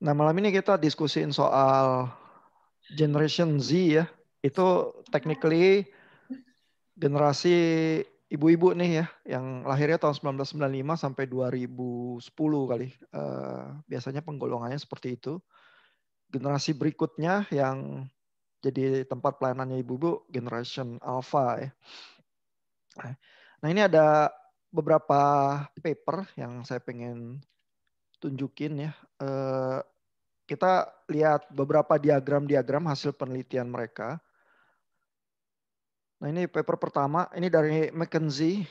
Nah malam ini kita diskusiin soal Generation Z ya. Itu technically generasi ibu-ibu nih ya, yang lahirnya tahun 1995 sampai 2010 kali. Uh, biasanya penggolongannya seperti itu. Generasi berikutnya yang jadi tempat pelayanannya ibu-ibu, generation alpha ya. Nah ini ada beberapa paper yang saya pengen tunjukin ya. Uh, kita lihat beberapa diagram-diagram hasil penelitian mereka. Nah ini paper pertama, ini dari mckenzie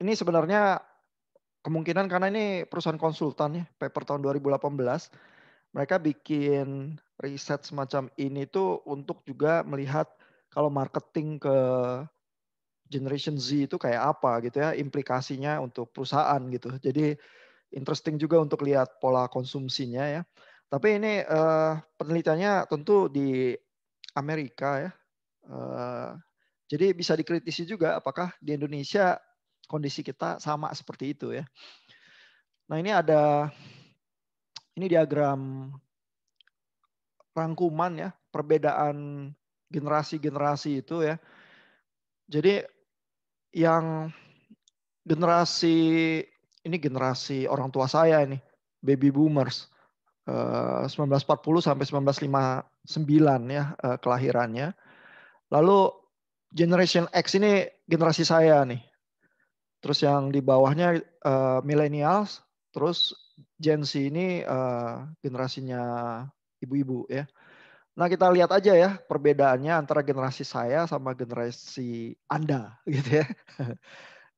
Ini sebenarnya kemungkinan karena ini perusahaan konsultan ya, paper tahun 2018. Mereka bikin riset semacam ini tuh untuk juga melihat kalau marketing ke generation Z itu kayak apa gitu ya, implikasinya untuk perusahaan gitu. Jadi interesting juga untuk lihat pola konsumsinya ya. Tapi ini uh, penelitiannya tentu di Amerika ya. Uh, jadi bisa dikritisi juga apakah di Indonesia kondisi kita sama seperti itu ya. Nah ini ada ini diagram rangkuman ya perbedaan generasi-generasi itu ya. Jadi yang generasi ini generasi orang tua saya ini, baby boomers. 1940 eh, sampai 1959 ya eh, kelahirannya. Lalu generation X ini generasi saya nih. Terus yang di bawahnya uh, millennials, terus Gen Z ini generasinya ibu-ibu ya. Nah kita lihat aja ya perbedaannya antara generasi saya sama generasi Anda gitu ya.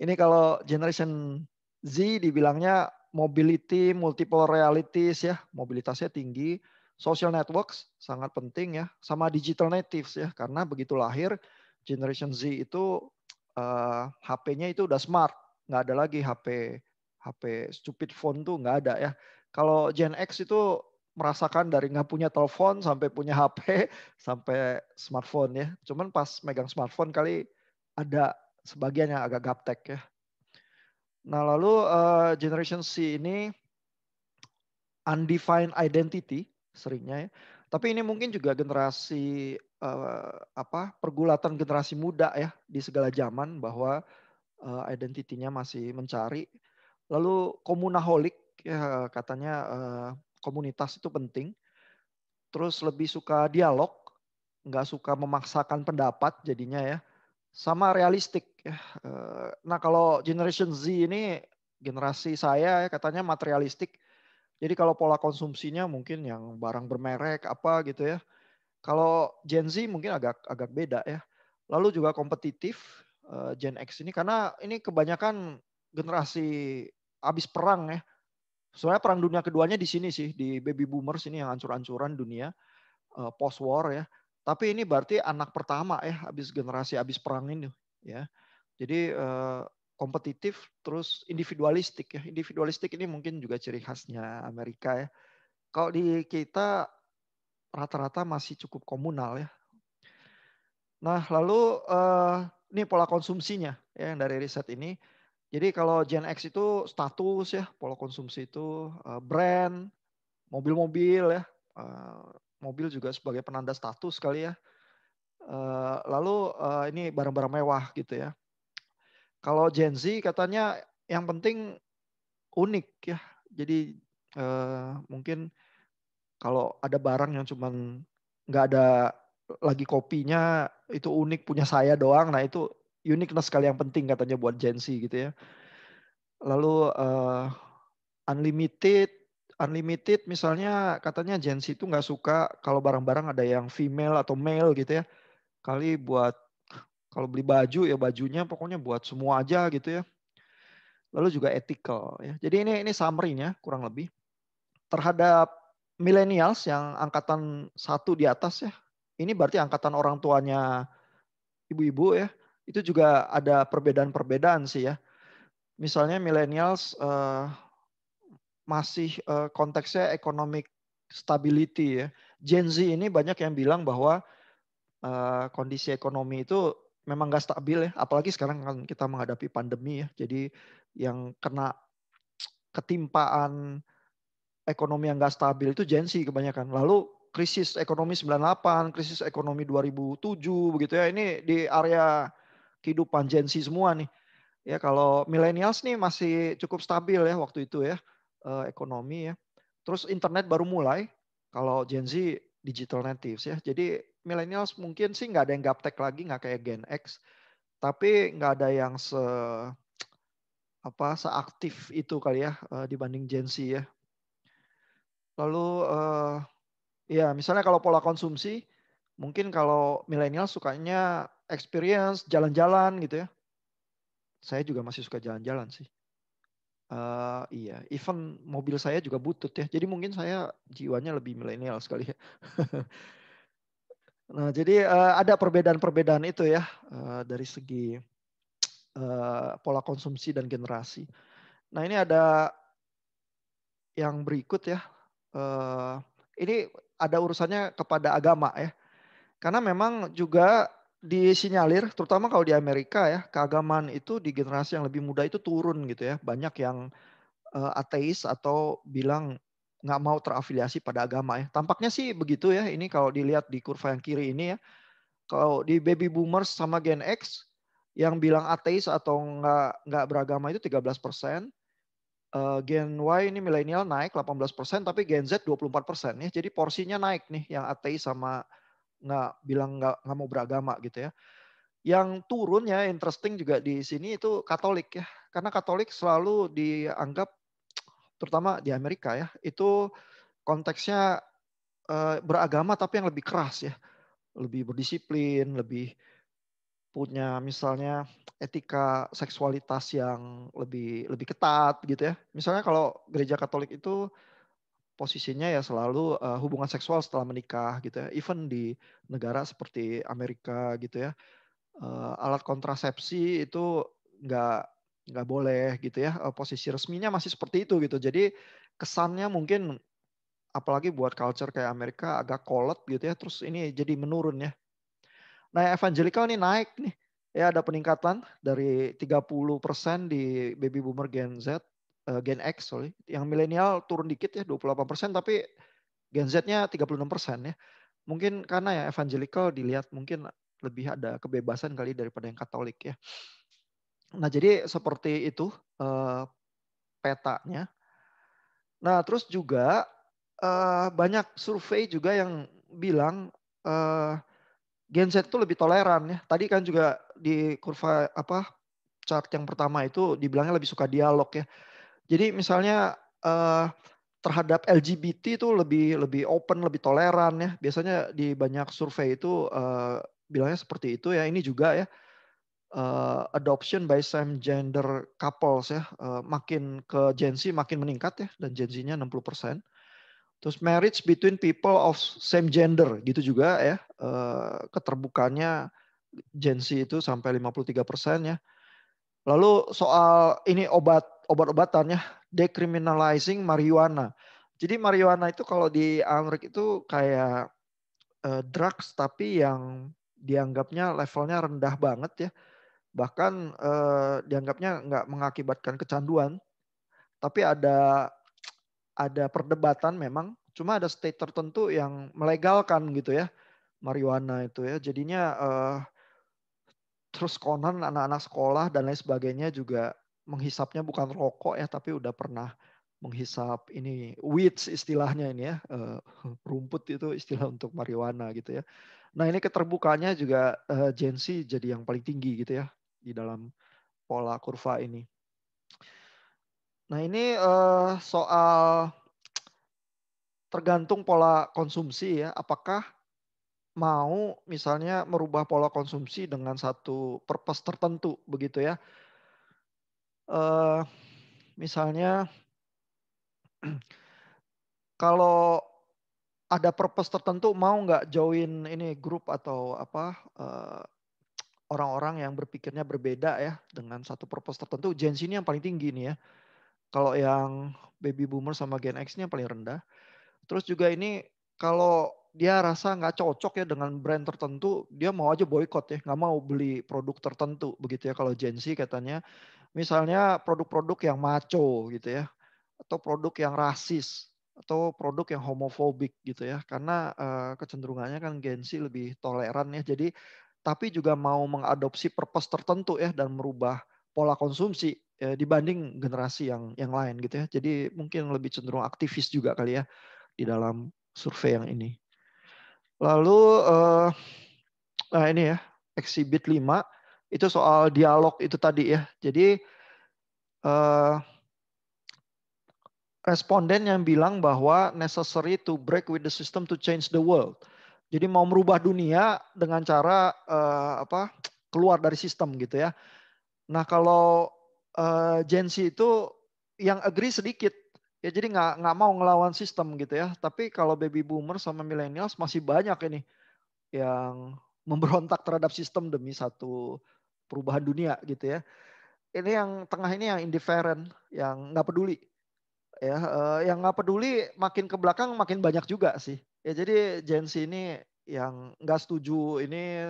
Ini kalau generation Z dibilangnya mobility, multiple realities ya, mobilitasnya tinggi. Social networks sangat penting ya, sama digital natives ya, karena begitu lahir generation Z itu uh, eh, HP-nya itu udah smart, nggak ada lagi HP HP stupid phone tuh nggak ada ya. Kalau Gen X itu merasakan dari nggak punya telepon sampai punya HP sampai smartphone ya. Cuman pas megang smartphone kali ada sebagian yang agak gaptek ya. Nah, lalu uh, generation C ini undefined identity seringnya ya. Tapi ini mungkin juga generasi uh, apa pergulatan generasi muda ya di segala zaman bahwa uh, identitinya masih mencari. Lalu komunaholik ya katanya uh, komunitas itu penting. Terus lebih suka dialog, nggak suka memaksakan pendapat jadinya ya sama realistik. Ya. Eh, nah kalau Generation Z ini generasi saya ya, katanya materialistik. Jadi kalau pola konsumsinya mungkin yang barang bermerek apa gitu ya. Kalau Gen Z mungkin agak agak beda ya. Lalu juga kompetitif eh, Gen X ini karena ini kebanyakan generasi habis perang ya. soalnya perang dunia keduanya di sini sih di baby boomers ini yang ancur-ancuran dunia eh, post war ya. Tapi ini berarti anak pertama ya habis generasi habis perang ini ya. Jadi eh, kompetitif terus individualistik ya. Individualistik ini mungkin juga ciri khasnya Amerika ya. Kalau di kita rata-rata masih cukup komunal ya. Nah, lalu eh, ini pola konsumsinya ya yang dari riset ini. Jadi kalau Gen X itu status ya, pola konsumsi itu brand, mobil-mobil ya, mobil juga sebagai penanda status kali ya. Eh, lalu eh, ini barang-barang mewah gitu ya. Kalau Gen Z katanya yang penting unik ya. Jadi eh, mungkin kalau ada barang yang cuma nggak ada lagi kopinya itu unik punya saya doang. Nah itu uniqueness sekali yang penting katanya buat Gen Z gitu ya. Lalu unlimited unlimited misalnya katanya Gen Z itu nggak suka kalau barang-barang ada yang female atau male gitu ya. Kali buat kalau beli baju ya bajunya pokoknya buat semua aja gitu ya. Lalu juga ethical ya. Jadi ini ini summary-nya kurang lebih terhadap millennials yang angkatan satu di atas ya. Ini berarti angkatan orang tuanya ibu-ibu ya. Itu juga ada perbedaan-perbedaan sih ya. Misalnya millennials uh, masih uh, konteksnya economic stability ya. Gen Z ini banyak yang bilang bahwa uh, kondisi ekonomi itu memang nggak stabil ya, apalagi sekarang kan kita menghadapi pandemi ya. Jadi yang kena ketimpaan ekonomi yang nggak stabil itu Gen Z kebanyakan. Lalu krisis ekonomi 98, krisis ekonomi 2007 begitu ya. Ini di area kehidupan Gen Z semua nih. Ya kalau millennials nih masih cukup stabil ya waktu itu ya uh, ekonomi ya. Terus internet baru mulai kalau Gen Z digital natives ya. Jadi millennials mungkin sih nggak ada yang gaptek lagi nggak kayak Gen X, tapi nggak ada yang se apa seaktif itu kali ya uh, dibanding Gen Z ya. Lalu uh, ya misalnya kalau pola konsumsi mungkin kalau milenial sukanya experience jalan-jalan gitu ya. Saya juga masih suka jalan-jalan sih. Uh, iya, even mobil saya juga butut ya. Jadi mungkin saya jiwanya lebih milenial sekali ya. nah, jadi uh, ada perbedaan-perbedaan itu ya uh, dari segi uh, pola konsumsi dan generasi. Nah, ini ada yang berikut ya. Uh, ini ada urusannya kepada agama ya. Karena memang juga disinyalir, terutama kalau di Amerika ya, keagamaan itu di generasi yang lebih muda itu turun gitu ya. Banyak yang uh, ateis atau bilang nggak mau terafiliasi pada agama ya. Tampaknya sih begitu ya. Ini kalau dilihat di kurva yang kiri ini ya. Kalau di baby boomers sama Gen X yang bilang ateis atau nggak nggak beragama itu 13 persen. Uh, Gen Y ini milenial naik 18 persen, tapi Gen Z 24 persen ya. Jadi porsinya naik nih yang ateis sama nggak bilang nggak nggak mau beragama gitu ya. Yang turunnya interesting juga di sini itu Katolik ya, karena Katolik selalu dianggap terutama di Amerika ya itu konteksnya eh, beragama tapi yang lebih keras ya, lebih berdisiplin, lebih punya misalnya etika seksualitas yang lebih lebih ketat gitu ya. Misalnya kalau gereja Katolik itu posisinya ya selalu uh, hubungan seksual setelah menikah gitu ya. Even di negara seperti Amerika gitu ya, uh, alat kontrasepsi itu nggak nggak boleh gitu ya. Uh, posisi resminya masih seperti itu gitu. Jadi kesannya mungkin apalagi buat culture kayak Amerika agak kolot gitu ya. Terus ini jadi menurun ya. Nah, evangelical ini naik nih. Ya ada peningkatan dari 30% di baby boomer Gen Z uh, Gen X sorry, yang milenial turun dikit ya 28% tapi Gen Z-nya 36% ya. Mungkin karena ya evangelical dilihat mungkin lebih ada kebebasan kali daripada yang Katolik ya. Nah, jadi seperti itu uh, petanya. Nah, terus juga uh, banyak survei juga yang bilang uh, Gen Z itu lebih toleran ya. Tadi kan juga di kurva apa chart yang pertama itu dibilangnya lebih suka dialog ya. Jadi misalnya uh, terhadap LGBT itu lebih lebih open, lebih toleran ya. Biasanya di banyak survei itu uh, bilangnya seperti itu ya. Ini juga ya uh, adoption by same gender couples ya uh, makin ke Gen Z makin meningkat ya dan Gen Z-nya 60%. persen. Terus marriage between people of same gender gitu juga ya. Uh, keterbukaannya Gen Z itu sampai 53% persen ya. Lalu soal ini obat obat obatannya ya, decriminalizing marijuana. Jadi marijuana itu kalau di Amerika itu kayak uh, drugs tapi yang dianggapnya levelnya rendah banget ya. Bahkan uh, dianggapnya nggak mengakibatkan kecanduan. Tapi ada ada perdebatan memang, cuma ada state tertentu yang melegalkan gitu ya marijuana itu ya. Jadinya uh, terus konon anak-anak sekolah dan lain sebagainya juga menghisapnya bukan rokok ya, tapi udah pernah menghisap ini weeds istilahnya ini ya, uh, rumput itu istilah untuk marijuana gitu ya. Nah ini keterbukanya juga uh, Gen Z jadi yang paling tinggi gitu ya di dalam pola kurva ini. Nah ini uh, soal tergantung pola konsumsi ya. Apakah mau misalnya merubah pola konsumsi dengan satu purpose tertentu begitu ya. Eh, misalnya kalau ada purpose tertentu mau nggak join ini grup atau apa orang eh, orang-orang yang berpikirnya berbeda ya dengan satu purpose tertentu Gen Z ini yang paling tinggi nih ya kalau yang baby boomer sama Gen X ini yang paling rendah terus juga ini kalau dia rasa nggak cocok ya dengan brand tertentu dia mau aja boykot ya nggak mau beli produk tertentu begitu ya kalau Gen Z katanya misalnya produk-produk yang maco gitu ya atau produk yang rasis atau produk yang homofobik gitu ya karena uh, kecenderungannya kan Gen lebih toleran ya jadi tapi juga mau mengadopsi purpose tertentu ya dan merubah pola konsumsi ya, dibanding generasi yang yang lain gitu ya jadi mungkin lebih cenderung aktivis juga kali ya di dalam survei yang ini lalu uh, nah ini ya exhibit 5 itu soal dialog itu tadi ya. Jadi eh, responden yang bilang bahwa necessary to break with the system to change the world. Jadi mau merubah dunia dengan cara eh, apa keluar dari sistem gitu ya. Nah kalau uh, Gen Z itu yang agree sedikit ya jadi nggak nggak mau ngelawan sistem gitu ya. Tapi kalau baby boomer sama millennials masih banyak ini yang memberontak terhadap sistem demi satu perubahan dunia gitu ya. Ini yang tengah ini yang indifferent, yang nggak peduli. Ya, uh, yang nggak peduli makin ke belakang makin banyak juga sih. Ya jadi Gen Z ini yang nggak setuju ini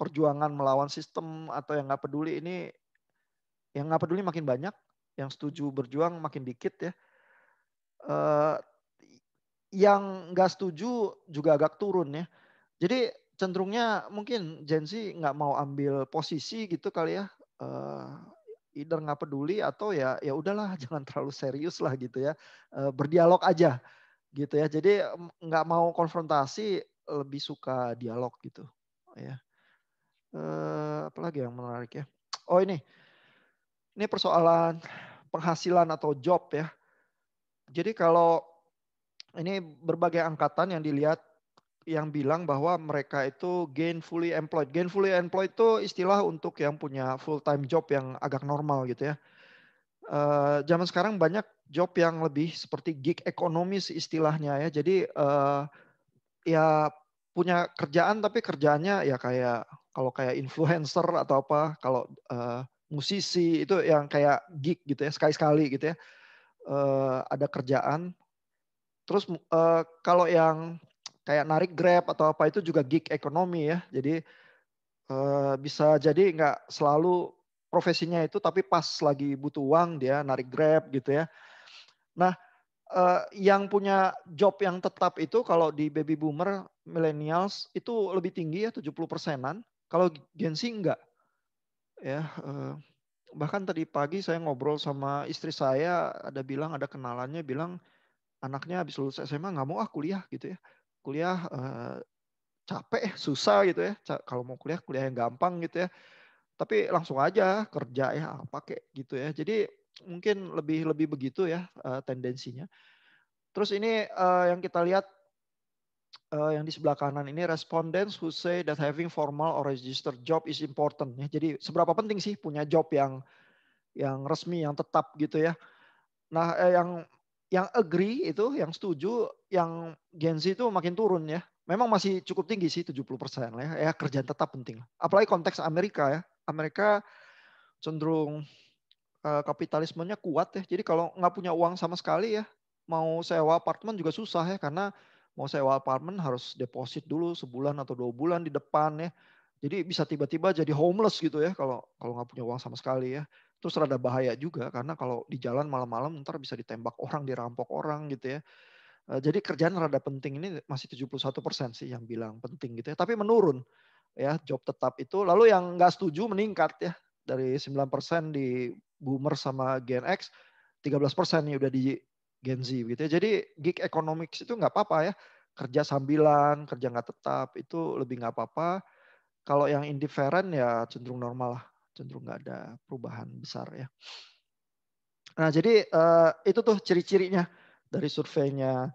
perjuangan melawan sistem atau yang nggak peduli ini yang nggak peduli makin banyak, yang setuju berjuang makin dikit ya. Eh, yang nggak setuju juga agak turun ya. Jadi cenderungnya mungkin Gen Z nggak mau ambil posisi gitu kali ya. Uh, either nggak peduli atau ya ya udahlah jangan terlalu serius lah gitu ya. Uh, berdialog aja gitu ya. Jadi nggak mau konfrontasi lebih suka dialog gitu ya. Uh, eh, apalagi yang menarik ya. Oh ini. Ini persoalan penghasilan atau job ya. Jadi kalau ini berbagai angkatan yang dilihat yang bilang bahwa mereka itu gainfully employed. Gainfully employed itu istilah untuk yang punya full time job yang agak normal gitu ya. Uh, zaman sekarang banyak job yang lebih seperti gig ekonomis istilahnya ya. Jadi uh, ya punya kerjaan tapi kerjaannya ya kayak kalau kayak influencer atau apa, kalau uh, musisi itu yang kayak gig gitu ya, sekali-sekali gitu ya. Uh, ada kerjaan. Terus uh, kalau yang kayak narik grab atau apa itu juga gig ekonomi ya. Jadi eh, bisa jadi nggak selalu profesinya itu tapi pas lagi butuh uang dia narik grab gitu ya. Nah eh, yang punya job yang tetap itu kalau di baby boomer millennials itu lebih tinggi ya 70 persenan. Kalau Gen Z enggak. Ya, eh, bahkan tadi pagi saya ngobrol sama istri saya ada bilang ada kenalannya bilang anaknya habis lulus SMA nggak mau ah kuliah gitu ya kuliah uh, capek, susah gitu ya. Kalau mau kuliah, kuliah yang gampang gitu ya. Tapi langsung aja kerja ya, pakai gitu ya. Jadi mungkin lebih lebih begitu ya uh, tendensinya. Terus ini uh, yang kita lihat uh, yang di sebelah kanan ini respondents who say that having formal or registered job is important ya. Jadi seberapa penting sih punya job yang yang resmi yang tetap gitu ya. Nah, eh, yang yang agree itu, yang setuju, yang Gen Z itu makin turun ya. Memang masih cukup tinggi sih 70 persen ya. ya. Kerjaan tetap penting. Apalagi konteks Amerika ya. Amerika cenderung eh, kapitalismenya kuat ya. Jadi kalau nggak punya uang sama sekali ya, mau sewa apartemen juga susah ya karena mau sewa apartemen harus deposit dulu sebulan atau dua bulan di depan ya. Jadi bisa tiba-tiba jadi homeless gitu ya kalau kalau nggak punya uang sama sekali ya terus rada bahaya juga karena kalau di jalan malam-malam ntar bisa ditembak orang, dirampok orang gitu ya. Eh, jadi kerjaan rada penting ini masih 71% persen sih yang bilang penting gitu ya. Tapi menurun ya job tetap itu. Lalu yang nggak setuju meningkat ya dari 9% persen di boomer sama Gen X, 13% persen ya udah di Gen Z gitu ya. Jadi gig economics itu nggak apa-apa ya. Kerja sambilan, kerja nggak tetap itu lebih nggak apa-apa. Kalau yang indifferent ya cenderung normal lah cenderung nggak ada perubahan besar ya. Nah jadi uh, itu tuh ciri-cirinya dari surveinya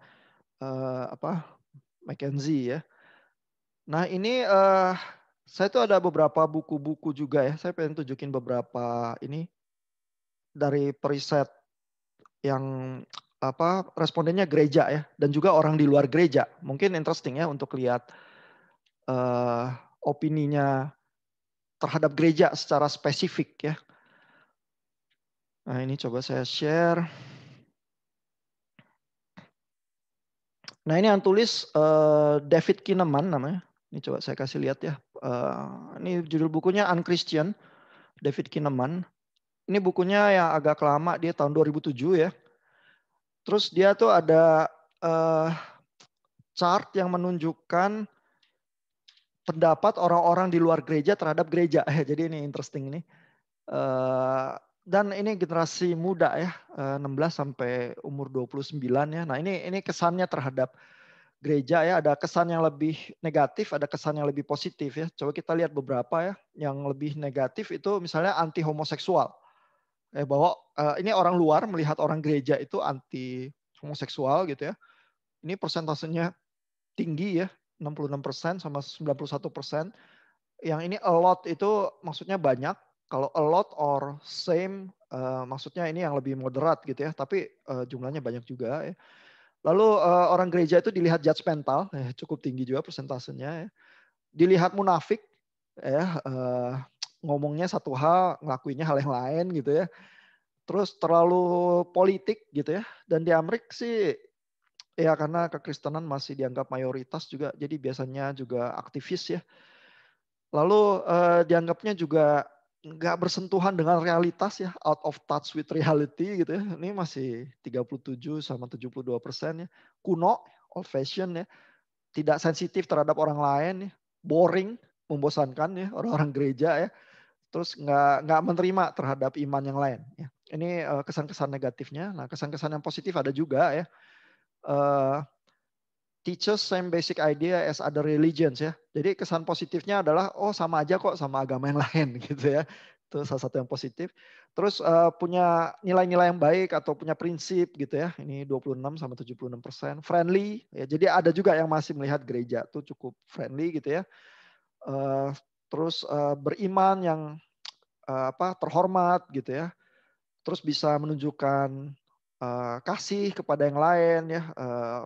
uh, apa McKenzie ya. Nah ini uh, saya tuh ada beberapa buku-buku juga ya. Saya pengen tunjukin beberapa ini dari periset yang apa respondennya gereja ya dan juga orang di luar gereja. Mungkin interesting ya untuk lihat uh, opininya terhadap gereja secara spesifik ya. Nah, ini coba saya share. Nah, ini yang tulis uh, David Kineman namanya. Ini coba saya kasih lihat ya. Uh, ini judul bukunya Unchristian, David Kineman. Ini bukunya yang agak lama, dia tahun 2007 ya. Terus dia tuh ada uh, chart yang menunjukkan pendapat orang-orang di luar gereja terhadap gereja. Jadi ini interesting ini. Eh, dan ini generasi muda ya, 16 eh, sampai umur 29 ya. Nah, ini ini kesannya terhadap gereja ya, ada kesan yang lebih negatif, ada kesan yang lebih positif ya. Coba kita lihat beberapa ya. Yang lebih negatif itu misalnya anti homoseksual. Eh bahwa eh, ini orang luar melihat orang gereja itu anti homoseksual gitu ya. Ini persentasenya tinggi ya. 66% sama 91%. Yang ini a lot itu maksudnya banyak. Kalau a lot or same uh, maksudnya ini yang lebih moderat gitu ya, tapi uh, jumlahnya banyak juga ya. Lalu uh, orang gereja itu dilihat judgmental, eh, cukup tinggi juga persentasenya ya. Dilihat munafik ya uh, ngomongnya satu hal, ngelakuinnya hal yang lain gitu ya. Terus terlalu politik gitu ya. Dan di Amerika sih ya karena kekristenan masih dianggap mayoritas juga, jadi biasanya juga aktivis ya. Lalu eh, dianggapnya juga nggak bersentuhan dengan realitas ya, out of touch with reality gitu ya. Ini masih 37 sama 72 persen ya. Kuno, old fashion ya. Tidak sensitif terhadap orang lain ya. Boring, membosankan ya orang-orang gereja ya. Terus nggak nggak menerima terhadap iman yang lain ya. Ini eh, kesan-kesan negatifnya. Nah kesan-kesan yang positif ada juga ya uh, eh, teaches same basic idea as other religions ya. Jadi kesan positifnya adalah oh sama aja kok sama agama yang lain gitu ya. Itu salah satu yang positif. Terus uh, punya nilai-nilai yang baik atau punya prinsip gitu ya. Ini 26 sama 76 persen. Friendly. Ya, jadi ada juga yang masih melihat gereja tuh cukup friendly gitu ya. Uh, terus uh, beriman yang uh, apa terhormat gitu ya. Terus bisa menunjukkan Eh, kasih kepada yang lain ya eh,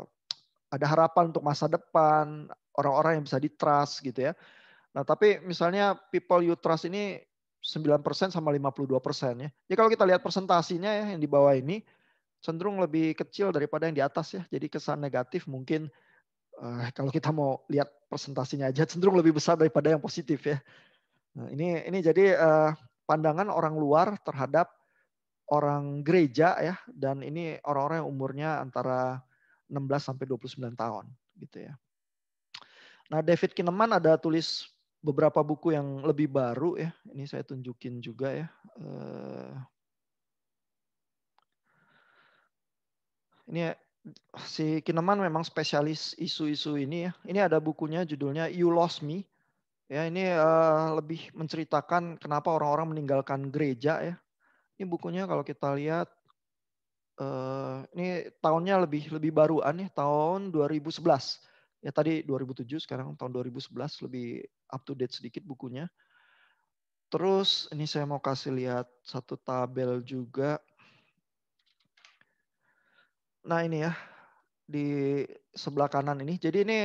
ada harapan untuk masa depan orang-orang yang bisa di trust gitu ya nah tapi misalnya people you trust ini 9% sama 52% ya. ya kalau kita lihat persentasinya ya yang di bawah ini cenderung lebih kecil daripada yang di atas ya. Jadi kesan negatif mungkin eh, kalau kita mau lihat persentasinya aja cenderung lebih besar daripada yang positif ya. Nah, ini ini jadi eh, pandangan orang luar terhadap orang gereja ya dan ini orang-orang yang umurnya antara 16 sampai 29 tahun gitu ya. Nah, David Kineman ada tulis beberapa buku yang lebih baru ya. Ini saya tunjukin juga ya. Eh, ini si Kineman memang spesialis isu-isu ini ya. Ini ada bukunya judulnya You Lost Me. Ya, ini uh, lebih menceritakan kenapa orang-orang meninggalkan gereja ya ini bukunya kalau kita lihat uh, ini tahunnya lebih lebih baruan ya tahun 2011. Ya tadi 2007 sekarang tahun 2011 lebih up to date sedikit bukunya. Terus ini saya mau kasih lihat satu tabel juga. Nah ini ya di sebelah kanan ini. Jadi ini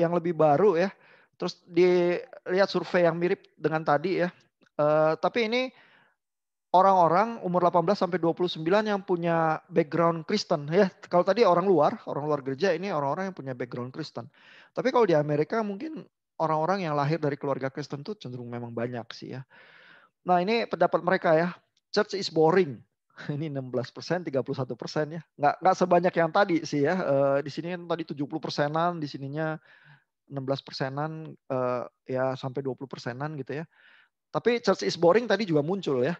yang lebih baru ya. Terus dilihat survei yang mirip dengan tadi ya. Uh, tapi ini orang-orang umur 18 sampai 29 yang punya background Kristen ya. Kalau tadi orang luar, orang luar gereja ini orang-orang yang punya background Kristen. Tapi kalau di Amerika mungkin orang-orang yang lahir dari keluarga Kristen tuh cenderung memang banyak sih ya. Nah, ini pendapat mereka ya. Church is boring. Ini 16 persen, 31 persen ya. Nggak, nggak sebanyak yang tadi sih ya. Eh, di sini kan tadi 70 persenan, di sininya 16 persenan, eh, ya sampai 20 persenan gitu ya. Tapi church is boring tadi juga muncul ya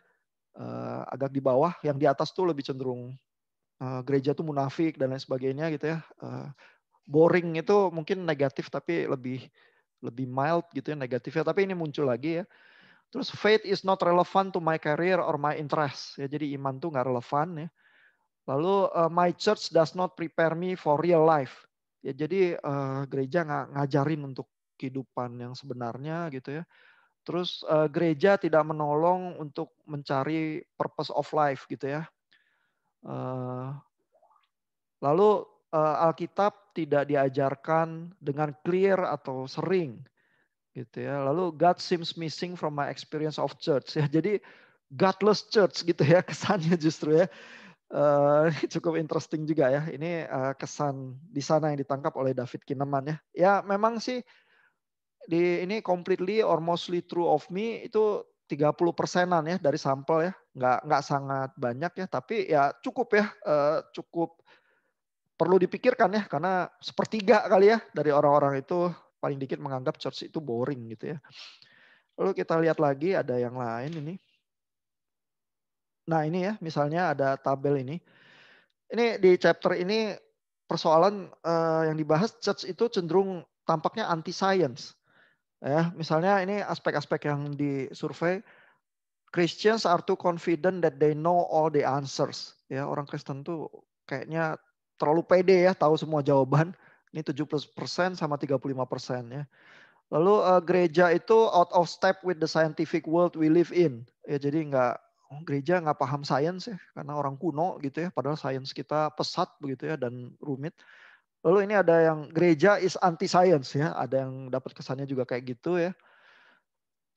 uh, agak di bawah, yang di atas tuh lebih cenderung uh, gereja tuh munafik dan lain sebagainya gitu ya. Uh, boring itu mungkin negatif tapi lebih lebih mild gitu ya negatifnya. Tapi ini muncul lagi ya. Terus faith is not relevant to my career or my interest. Ya, jadi iman tuh nggak relevan ya. Lalu uh, my church does not prepare me for real life. Ya jadi uh, gereja nggak ngajarin untuk kehidupan yang sebenarnya gitu ya. Terus uh, gereja tidak menolong untuk mencari purpose of life gitu ya. Uh, lalu uh, Alkitab tidak diajarkan dengan clear atau sering gitu ya. Lalu God seems missing from my experience of church ya. Jadi godless church gitu ya kesannya justru ya. Uh, cukup interesting juga ya. Ini uh, kesan di sana yang ditangkap oleh David Kineman ya. Ya memang sih di ini completely or mostly true of me itu 30 persenan ya dari sampel ya nggak nggak sangat banyak ya tapi ya cukup ya eh, cukup perlu dipikirkan ya karena sepertiga kali ya dari orang-orang itu paling dikit menganggap church itu boring gitu ya lalu kita lihat lagi ada yang lain ini nah ini ya misalnya ada tabel ini ini di chapter ini persoalan eh, yang dibahas church itu cenderung tampaknya anti science Ya, misalnya ini aspek-aspek yang di survei, Christians are too confident that they know all the answers. Ya, orang Kristen tuh kayaknya terlalu pede ya, tahu semua jawaban. Ini 70% sama 35% ya. Lalu uh, gereja itu out of step with the scientific world we live in. Ya, jadi nggak oh, gereja nggak paham sains ya, karena orang kuno gitu ya, padahal sains kita pesat begitu ya dan rumit. Lalu ini ada yang gereja is anti science ya, ada yang dapat kesannya juga kayak gitu ya.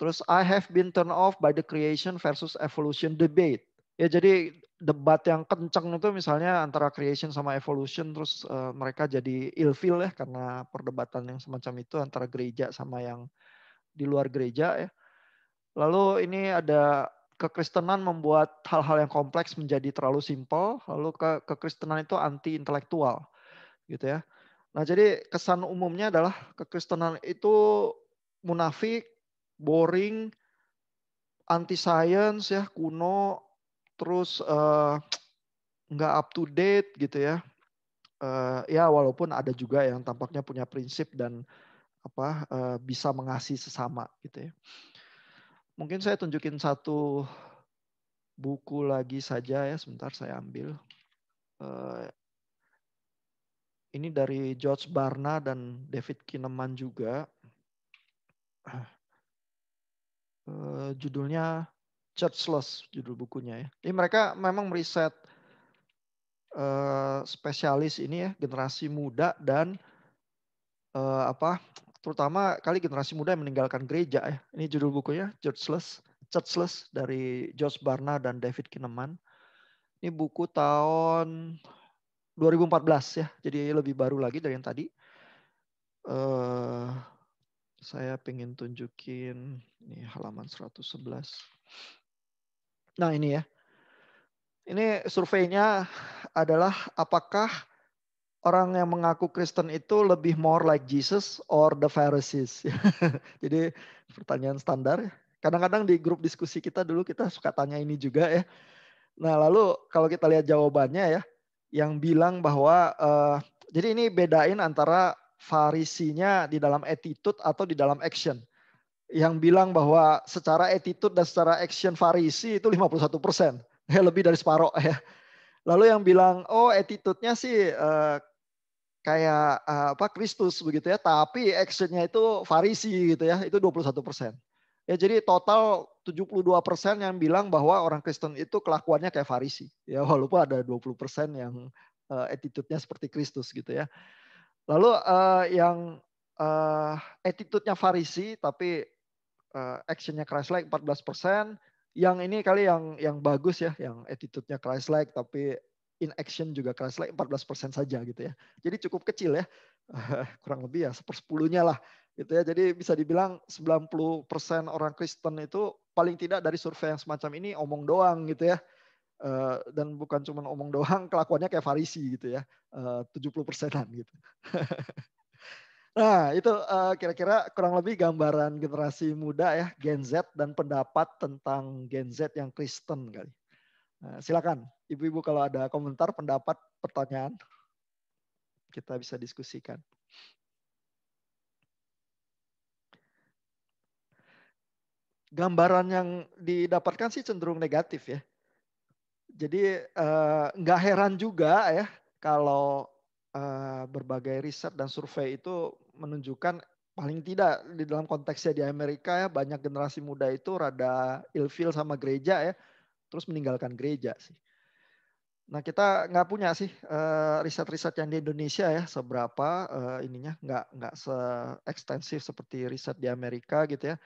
Terus I have been turned off by the creation versus evolution debate. Ya jadi debat yang kenceng itu misalnya antara creation sama evolution terus uh, mereka jadi ilfil ya karena perdebatan yang semacam itu antara gereja sama yang di luar gereja ya. Lalu ini ada kekristenan membuat hal-hal yang kompleks menjadi terlalu simpel, lalu ke kekristenan itu anti intelektual gitu ya. Nah, jadi kesan umumnya adalah kekristenan itu munafik, boring, anti science ya, kuno, terus uh, nggak up to date gitu ya. Uh, ya walaupun ada juga yang tampaknya punya prinsip dan apa uh, bisa mengasihi sesama gitu ya. Mungkin saya tunjukin satu buku lagi saja ya, sebentar saya ambil. Uh, ini dari George Barna dan David Kineman juga. Uh, judulnya Churchless, judul bukunya ya. Jadi mereka memang meriset uh, spesialis ini ya, generasi muda dan uh, apa terutama kali generasi muda yang meninggalkan gereja ya. Ini judul bukunya Churchless, Churchless dari George Barna dan David Kineman. Ini buku tahun 2014 ya, jadi lebih baru lagi dari yang tadi. Uh, saya pengen tunjukin ini halaman 111. Nah ini ya, ini surveinya adalah apakah orang yang mengaku Kristen itu lebih more like Jesus or the Pharisees. Jadi pertanyaan standar. Kadang-kadang di grup diskusi kita dulu kita suka tanya ini juga ya. Nah lalu kalau kita lihat jawabannya ya, yang bilang bahwa uh, jadi ini bedain antara farisinya di dalam attitude atau di dalam action. Yang bilang bahwa secara attitude dan secara action farisi itu 51 persen. Ya, lebih dari separoh ya. Lalu yang bilang, oh attitude-nya sih uh, kayak uh, apa Kristus begitu ya, tapi actionnya itu farisi gitu ya, itu 21 persen. Ya jadi total 72% yang bilang bahwa orang Kristen itu kelakuannya kayak Farisi. Ya walaupun ada 20% yang uh, attitude-nya seperti Kristus gitu ya. Lalu uh, yang uh, attitude-nya Farisi tapi uh, action-nya Christ-like 14%, yang ini kali yang yang bagus ya, yang attitude-nya Christ-like tapi in action juga Christ-like 14% saja gitu ya. Jadi cukup kecil ya. Uh, kurang lebih ya sepersepuluhnya lah gitu ya. Jadi bisa dibilang 90% orang Kristen itu paling tidak dari survei yang semacam ini omong doang gitu ya. Eh, dan bukan cuma omong doang, kelakuannya kayak farisi gitu ya. 70 eh, persenan gitu. nah itu eh, kira-kira kurang lebih gambaran generasi muda ya, Gen Z dan pendapat tentang Gen Z yang Kristen kali. Nah, silakan ibu-ibu kalau ada komentar, pendapat, pertanyaan kita bisa diskusikan. gambaran yang didapatkan sih cenderung negatif ya. Jadi nggak eh, nggak heran juga ya kalau uh, berbagai riset dan survei itu menunjukkan paling tidak di dalam konteksnya di Amerika ya banyak generasi muda itu rada ilfil sama gereja ya terus meninggalkan gereja sih. Nah kita nggak punya sih eh, riset-riset yang di Indonesia ya seberapa ininya nggak nggak se ekstensif seperti riset di Amerika gitu ya.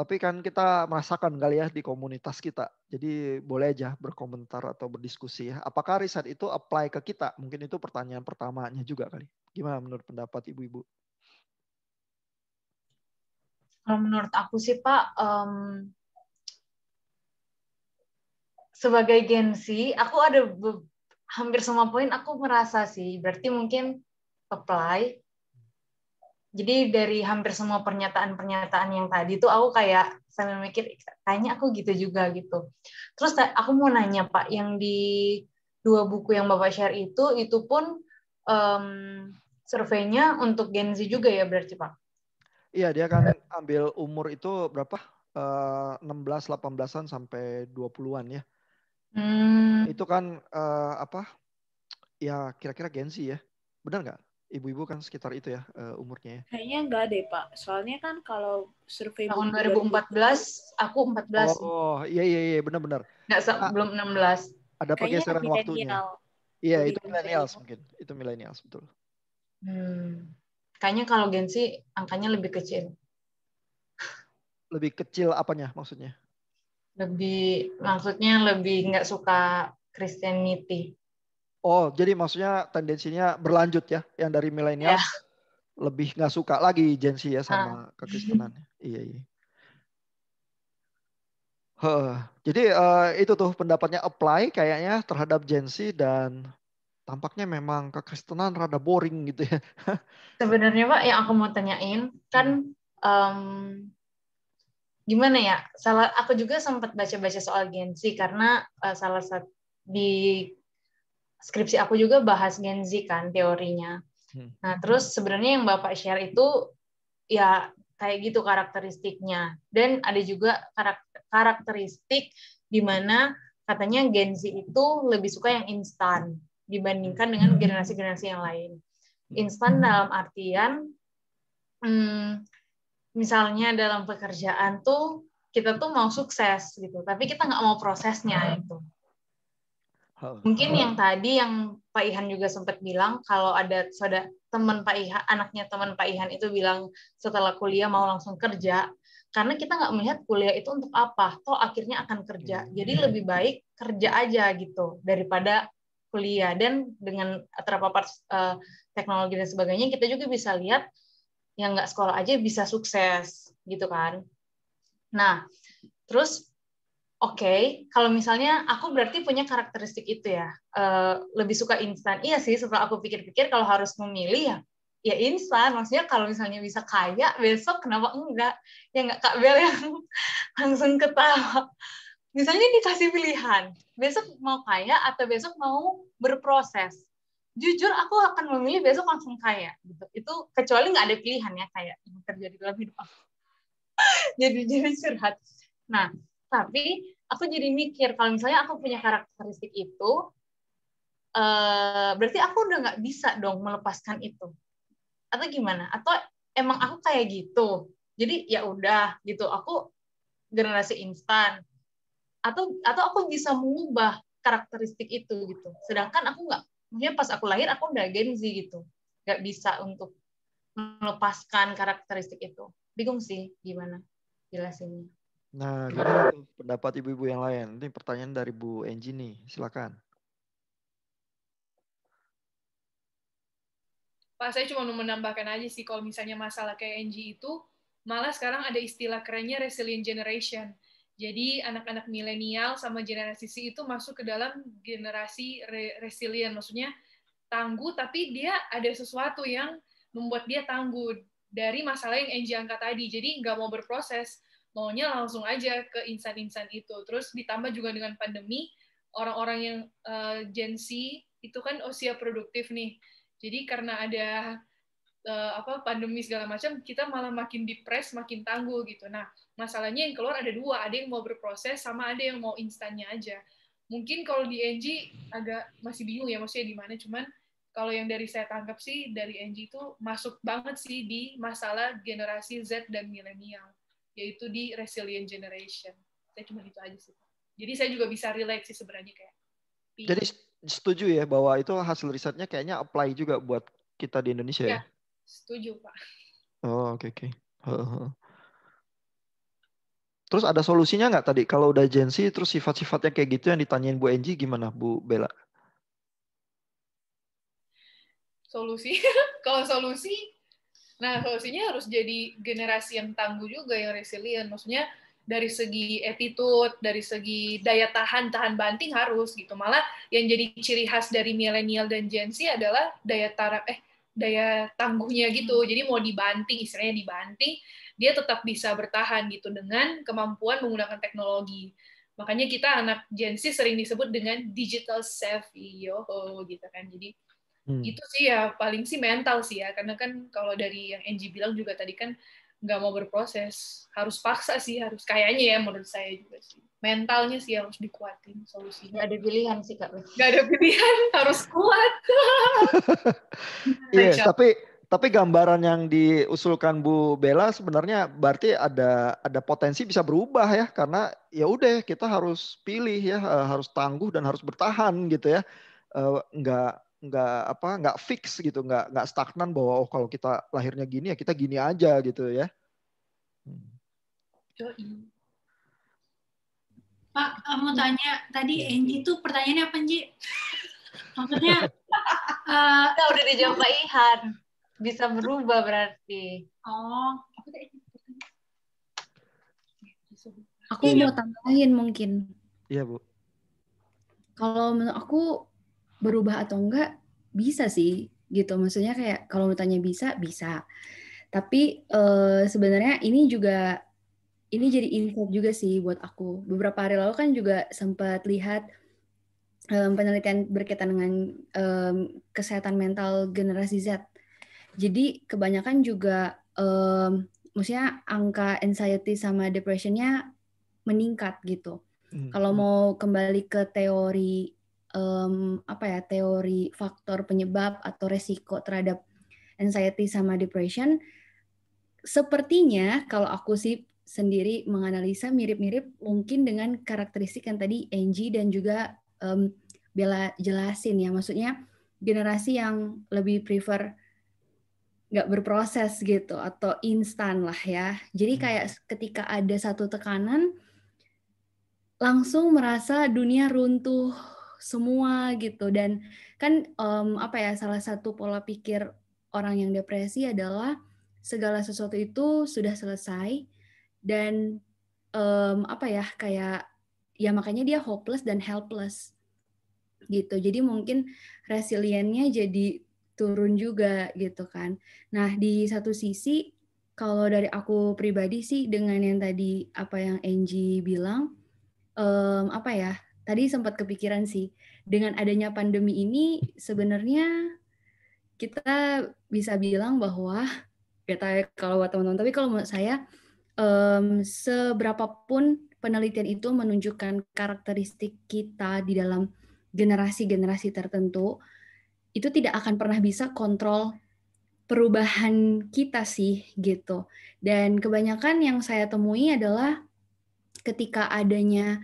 Tapi kan kita merasakan kali ya di komunitas kita. Jadi boleh aja berkomentar atau berdiskusi ya. Apakah riset itu apply ke kita? Mungkin itu pertanyaan pertamanya juga kali. Gimana menurut pendapat ibu-ibu? Kalau menurut aku sih Pak, um, sebagai Gen Z, aku ada hampir semua poin aku merasa sih. Berarti mungkin apply jadi dari hampir semua pernyataan-pernyataan yang tadi itu aku kayak sambil mikir kayaknya aku gitu juga gitu. Terus aku mau nanya Pak, yang di dua buku yang Bapak share itu itu pun um, surveinya untuk Gen Z juga ya berarti Pak? Iya, dia kan ambil umur itu berapa? Uh, 16, 18-an sampai 20-an ya. Hmm. Itu kan uh, apa? Ya kira-kira Gen Z ya. Benar nggak? ibu-ibu kan sekitar itu ya uh, umurnya ya? Kayaknya enggak deh Pak. Soalnya kan kalau survei tahun 2014 2014 aku 14. Oh, oh iya iya iya benar-benar. Enggak ah, belum 16. Ada pergeseran waktunya. Iya, itu milenials mungkin. Itu milenial betul. Hmm. Kayaknya kalau Gen Z angkanya lebih kecil. Lebih kecil apanya maksudnya? Lebih maksudnya lebih nggak suka Christianity. Oh, jadi maksudnya tendensinya berlanjut ya, yang dari milenial yeah. lebih nggak suka lagi Gen Z ya sama ah. kekristenan. iya iya. Huh. Jadi uh, itu tuh pendapatnya apply kayaknya terhadap Gen Z dan tampaknya memang kekristenan rada boring gitu ya. Sebenarnya Pak yang aku mau tanyain kan um, gimana ya? Salah aku juga sempat baca-baca soal Gen Z karena uh, salah satu di skripsi aku juga bahas Gen Z kan teorinya. Hmm. Nah, terus sebenarnya yang Bapak share itu ya kayak gitu karakteristiknya. Dan ada juga karakteristik di mana katanya Gen Z itu lebih suka yang instan dibandingkan dengan generasi-generasi yang lain. Instan hmm. dalam artian hmm, misalnya dalam pekerjaan tuh kita tuh mau sukses gitu, tapi kita nggak mau prosesnya hmm. itu. Mungkin yang tadi yang Pak Ihan juga sempat bilang kalau ada saudara teman Pak Ihan, anaknya teman Pak Ihan itu bilang setelah kuliah mau langsung kerja, karena kita nggak melihat kuliah itu untuk apa, toh akhirnya akan kerja. Hmm. Jadi lebih baik kerja aja gitu daripada kuliah. Dan dengan terpapar uh, eh, teknologi dan sebagainya, kita juga bisa lihat yang nggak sekolah aja bisa sukses gitu kan. Nah, terus Oke, okay, kalau misalnya aku berarti punya karakteristik itu ya, uh, lebih suka instan. Iya sih, setelah aku pikir-pikir kalau harus memilih ya, ya instan. Maksudnya kalau misalnya bisa kaya besok kenapa enggak? Ya enggak Kak Bel yang langsung ketawa. Misalnya dikasih pilihan, besok mau kaya atau besok mau berproses. Jujur aku akan memilih besok langsung kaya. Gitu. Itu kecuali nggak ada pilihan ya kayak yang terjadi dalam hidup aku. jadi jadi curhat. Nah, tapi aku jadi mikir kalau misalnya aku punya karakteristik itu uh, berarti aku udah nggak bisa dong melepaskan itu atau gimana atau emang aku kayak gitu jadi ya udah gitu aku generasi instan atau atau aku bisa mengubah karakteristik itu gitu sedangkan aku nggak maksudnya pas aku lahir aku udah Gen Z gitu nggak bisa untuk melepaskan karakteristik itu bingung sih gimana jelasinnya Nah, gimana pendapat ibu-ibu yang lain? Ini pertanyaan dari Bu Enji nih, silakan. Pak, saya cuma mau menambahkan aja sih kalau misalnya masalah kayak Enji itu, malah sekarang ada istilah kerennya resilient generation. Jadi anak-anak milenial sama generasi C itu masuk ke dalam generasi re resilient, maksudnya tangguh tapi dia ada sesuatu yang membuat dia tangguh dari masalah yang Enji angkat tadi. Jadi nggak mau berproses, maunya langsung aja ke insan-insan itu. Terus ditambah juga dengan pandemi, orang-orang yang uh, Gen Z itu kan usia produktif nih. Jadi karena ada uh, apa pandemi segala macam, kita malah makin depres, makin tangguh gitu. Nah, masalahnya yang keluar ada dua, ada yang mau berproses sama ada yang mau instannya aja. Mungkin kalau di NG agak masih bingung ya maksudnya di mana, cuman kalau yang dari saya tangkap sih dari NG itu masuk banget sih di masalah generasi Z dan milenial yaitu di resilient generation. Saya cuma itu aja sih. Jadi saya juga bisa relate sih sebenarnya kayak. Jadi setuju ya bahwa itu hasil risetnya kayaknya apply juga buat kita di Indonesia ya? ya? Setuju pak. Oh oke oke. Okay. Terus ada solusinya nggak tadi kalau udah jensi terus sifat-sifatnya kayak gitu yang ditanyain Bu Enji gimana Bu Bella? Solusi kalau solusi Nah, solusinya harus jadi generasi yang tangguh juga, yang resilient. Maksudnya dari segi attitude, dari segi daya tahan, tahan banting harus gitu. Malah yang jadi ciri khas dari milenial dan Gen Z adalah daya tarap, eh daya tangguhnya gitu. Hmm. Jadi mau dibanting, istilahnya dibanting, dia tetap bisa bertahan gitu dengan kemampuan menggunakan teknologi. Makanya kita anak Gen Z sering disebut dengan digital savvy, yo gitu kan. Jadi Hmm. Itu sih ya paling sih mental sih ya karena kan kalau dari yang Angie bilang juga tadi kan nggak mau berproses harus paksa sih harus kayaknya ya menurut saya juga sih mentalnya sih harus dikuatin solusinya nggak ada pilihan sih kak nggak ada pilihan harus kuat iya yeah, tapi tapi gambaran yang diusulkan Bu Bella sebenarnya berarti ada ada potensi bisa berubah ya karena ya udah kita harus pilih ya harus tangguh dan harus bertahan gitu ya eh, nggak nggak apa nggak fix gitu nggak nggak stagnan bahwa oh kalau kita lahirnya gini ya kita gini aja gitu ya iya. Pak eh, mau tanya tadi iya. Angie tuh pertanyaannya apa Enji maksudnya uh, udah dijawab Pak Ihan bisa berubah berarti oh aku iya. mau tambahin mungkin iya bu kalau menurut aku berubah atau enggak bisa sih gitu maksudnya kayak kalau ditanya bisa bisa tapi uh, sebenarnya ini juga ini jadi info juga sih buat aku beberapa hari lalu kan juga sempat lihat um, penelitian berkaitan dengan um, kesehatan mental generasi Z jadi kebanyakan juga um, maksudnya angka anxiety sama depressionnya meningkat gitu mm -hmm. kalau hmm. mau kembali ke teori um, apa ya teori faktor penyebab atau resiko terhadap anxiety sama depression sepertinya kalau aku sih sendiri menganalisa mirip-mirip mungkin dengan karakteristik yang tadi Angie dan juga um, Bella jelasin ya maksudnya generasi yang lebih prefer nggak berproses gitu atau instan lah ya jadi hmm. kayak ketika ada satu tekanan langsung merasa dunia runtuh semua gitu dan kan um, apa ya salah satu pola pikir orang yang depresi adalah segala sesuatu itu sudah selesai dan um, apa ya kayak ya makanya dia hopeless dan helpless gitu jadi mungkin resiliennya jadi turun juga gitu kan nah di satu sisi kalau dari aku pribadi sih dengan yang tadi apa yang Angie bilang um, apa ya tadi sempat kepikiran sih dengan adanya pandemi ini sebenarnya kita bisa bilang bahwa gak tahu ya kalau buat teman-teman tapi kalau menurut saya um, pun penelitian itu menunjukkan karakteristik kita di dalam generasi-generasi tertentu itu tidak akan pernah bisa kontrol perubahan kita sih gitu dan kebanyakan yang saya temui adalah ketika adanya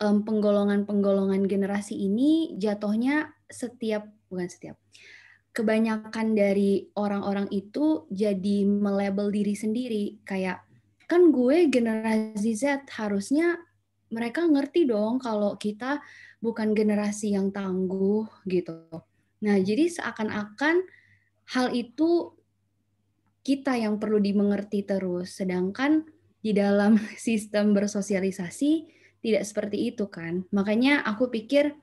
penggolongan-penggolongan generasi ini jatuhnya setiap bukan setiap kebanyakan dari orang-orang itu jadi melebel diri sendiri kayak kan gue generasi Z harusnya mereka ngerti dong kalau kita bukan generasi yang tangguh gitu. Nah, jadi seakan-akan hal itu kita yang perlu dimengerti terus sedangkan di dalam sistem bersosialisasi tidak seperti itu kan. Makanya aku pikir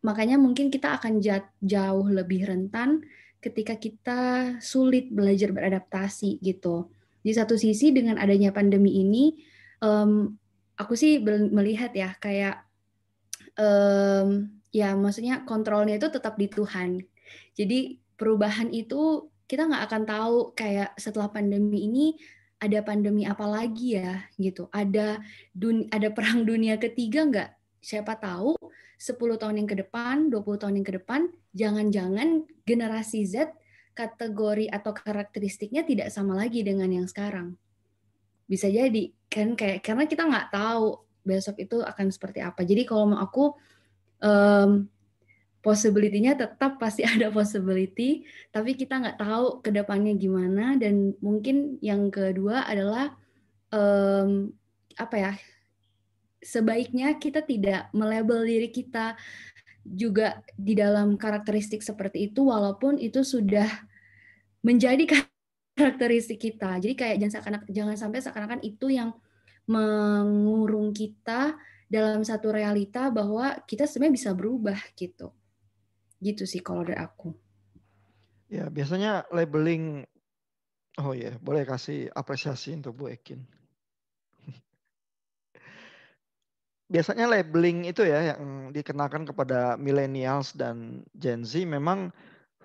makanya mungkin kita akan jauh lebih rentan ketika kita sulit belajar beradaptasi gitu. Di satu sisi dengan adanya pandemi ini um, aku sih melihat ya kayak um, ya maksudnya kontrolnya itu tetap di Tuhan. Jadi perubahan itu kita nggak akan tahu kayak setelah pandemi ini ada pandemi apa lagi ya gitu ada dunia, ada perang dunia ketiga nggak siapa tahu 10 tahun yang ke depan 20 tahun yang ke depan jangan-jangan generasi Z kategori atau karakteristiknya tidak sama lagi dengan yang sekarang bisa jadi kan kayak karena kita nggak tahu besok itu akan seperti apa jadi kalau mau aku um, possibility-nya tetap pasti ada possibility, tapi kita nggak tahu ke depannya gimana. Dan mungkin yang kedua adalah um, apa ya? Sebaiknya kita tidak melebel diri kita juga di dalam karakteristik seperti itu, walaupun itu sudah menjadi karakteristik kita. Jadi kayak jangan jangan sampai seakan-akan itu yang mengurung kita dalam satu realita bahwa kita sebenarnya bisa berubah gitu. Gitu sih kalau dari aku. Ya, biasanya labeling Oh ya, yeah. boleh kasih apresiasi untuk Bu Ekin. biasanya labeling itu ya yang dikenakan kepada millennials dan Gen Z memang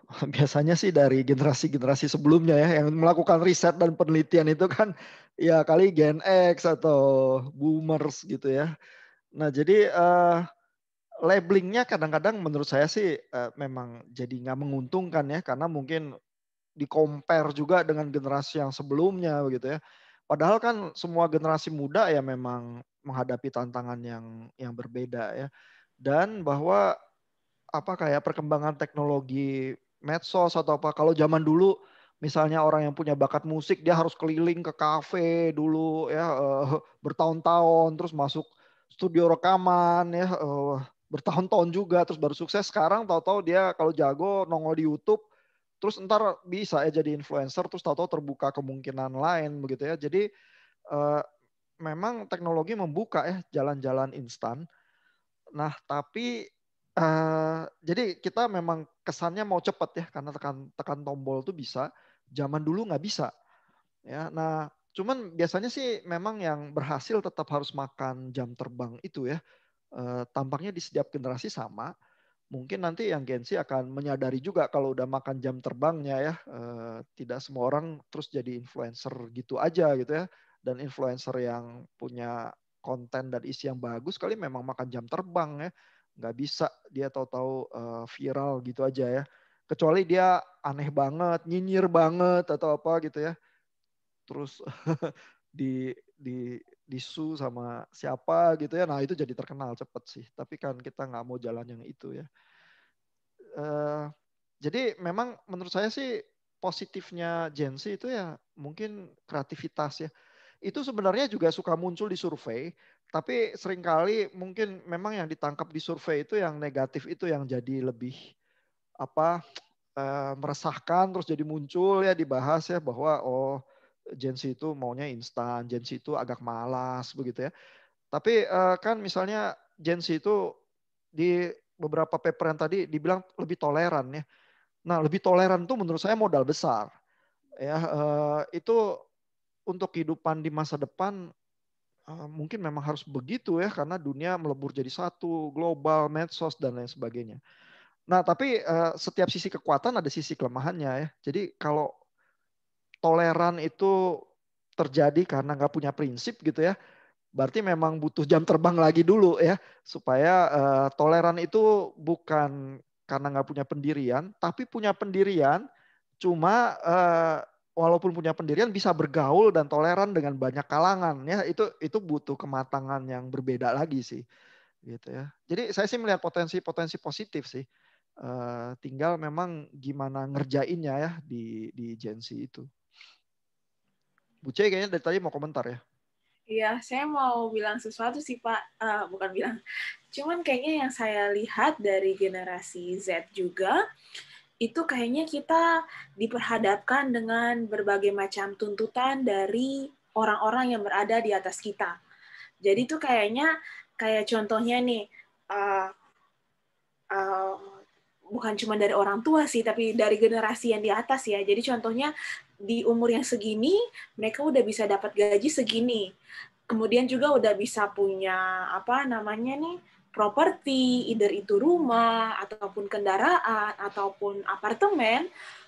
biasanya sih dari generasi-generasi sebelumnya ya yang melakukan riset dan penelitian itu kan ya kali Gen X atau boomers gitu ya. Nah, jadi uh, labelingnya kadang-kadang menurut saya sih uh, memang jadi nggak menguntungkan ya karena mungkin di compare juga dengan generasi yang sebelumnya begitu ya. Padahal kan semua generasi muda ya memang menghadapi tantangan yang yang berbeda ya. Dan bahwa apa kayak perkembangan teknologi medsos atau apa kalau zaman dulu misalnya orang yang punya bakat musik dia harus keliling ke kafe dulu ya uh, bertahun-tahun terus masuk studio rekaman ya uh, bertahun-tahun juga terus baru sukses sekarang tahu-tahu dia kalau jago nongol di YouTube terus entar bisa ya jadi influencer terus tahu-tahu terbuka kemungkinan lain begitu ya jadi uh, memang teknologi membuka ya jalan-jalan instan nah tapi uh, jadi kita memang kesannya mau cepat ya karena tekan tekan tombol tuh bisa zaman dulu nggak bisa ya nah cuman biasanya sih memang yang berhasil tetap harus makan jam terbang itu ya Eh, tampaknya di setiap generasi sama. Mungkin nanti yang Gen Z akan menyadari juga kalau udah makan jam terbangnya ya, eh, tidak semua orang terus jadi influencer gitu aja gitu ya. Dan influencer yang punya konten dan isi yang bagus kali memang makan jam terbang ya. Nggak bisa dia tahu-tahu eh, viral gitu aja ya. Kecuali dia aneh banget, nyinyir banget atau apa gitu ya. Terus di di disu sama siapa gitu ya nah itu jadi terkenal cepet sih tapi kan kita nggak mau jalan yang itu ya uh, jadi memang menurut saya sih positifnya Gen Z itu ya mungkin kreativitas ya itu sebenarnya juga suka muncul di survei tapi seringkali mungkin memang yang ditangkap di survei itu yang negatif itu yang jadi lebih apa uh, meresahkan terus jadi muncul ya dibahas ya bahwa oh Gen Z itu maunya instan, Gen Z itu agak malas begitu ya. Tapi uh, kan misalnya Gen Z itu di beberapa paper yang tadi dibilang lebih toleran ya. Nah, lebih toleran tuh menurut saya modal besar. Ya, uh, itu untuk kehidupan di masa depan uh, mungkin memang harus begitu ya karena dunia melebur jadi satu, global, medsos dan lain sebagainya. Nah, tapi uh, setiap sisi kekuatan ada sisi kelemahannya ya. Jadi kalau toleran itu terjadi karena nggak punya prinsip gitu ya berarti memang butuh jam terbang lagi dulu ya supaya uh, toleran itu bukan karena nggak punya pendirian tapi punya pendirian cuma uh, walaupun punya pendirian bisa bergaul dan toleran dengan banyak kalangan ya itu itu butuh kematangan yang berbeda lagi sih gitu ya jadi saya sih melihat potensi-potensi positif sih uh, tinggal memang gimana ngerjainnya ya di di Gen Z itu Bu C kayaknya dari tadi mau komentar ya. Iya, saya mau bilang sesuatu sih Pak. Uh, bukan bilang, cuman kayaknya yang saya lihat dari generasi Z juga itu kayaknya kita diperhadapkan dengan berbagai macam tuntutan dari orang-orang yang berada di atas kita. Jadi itu kayaknya kayak contohnya nih, uh, uh, bukan cuma dari orang tua sih, tapi dari generasi yang di atas ya. Jadi contohnya di umur yang segini mereka udah bisa dapat gaji segini. Kemudian juga udah bisa punya apa namanya nih properti, either itu rumah ataupun kendaraan ataupun apartemen,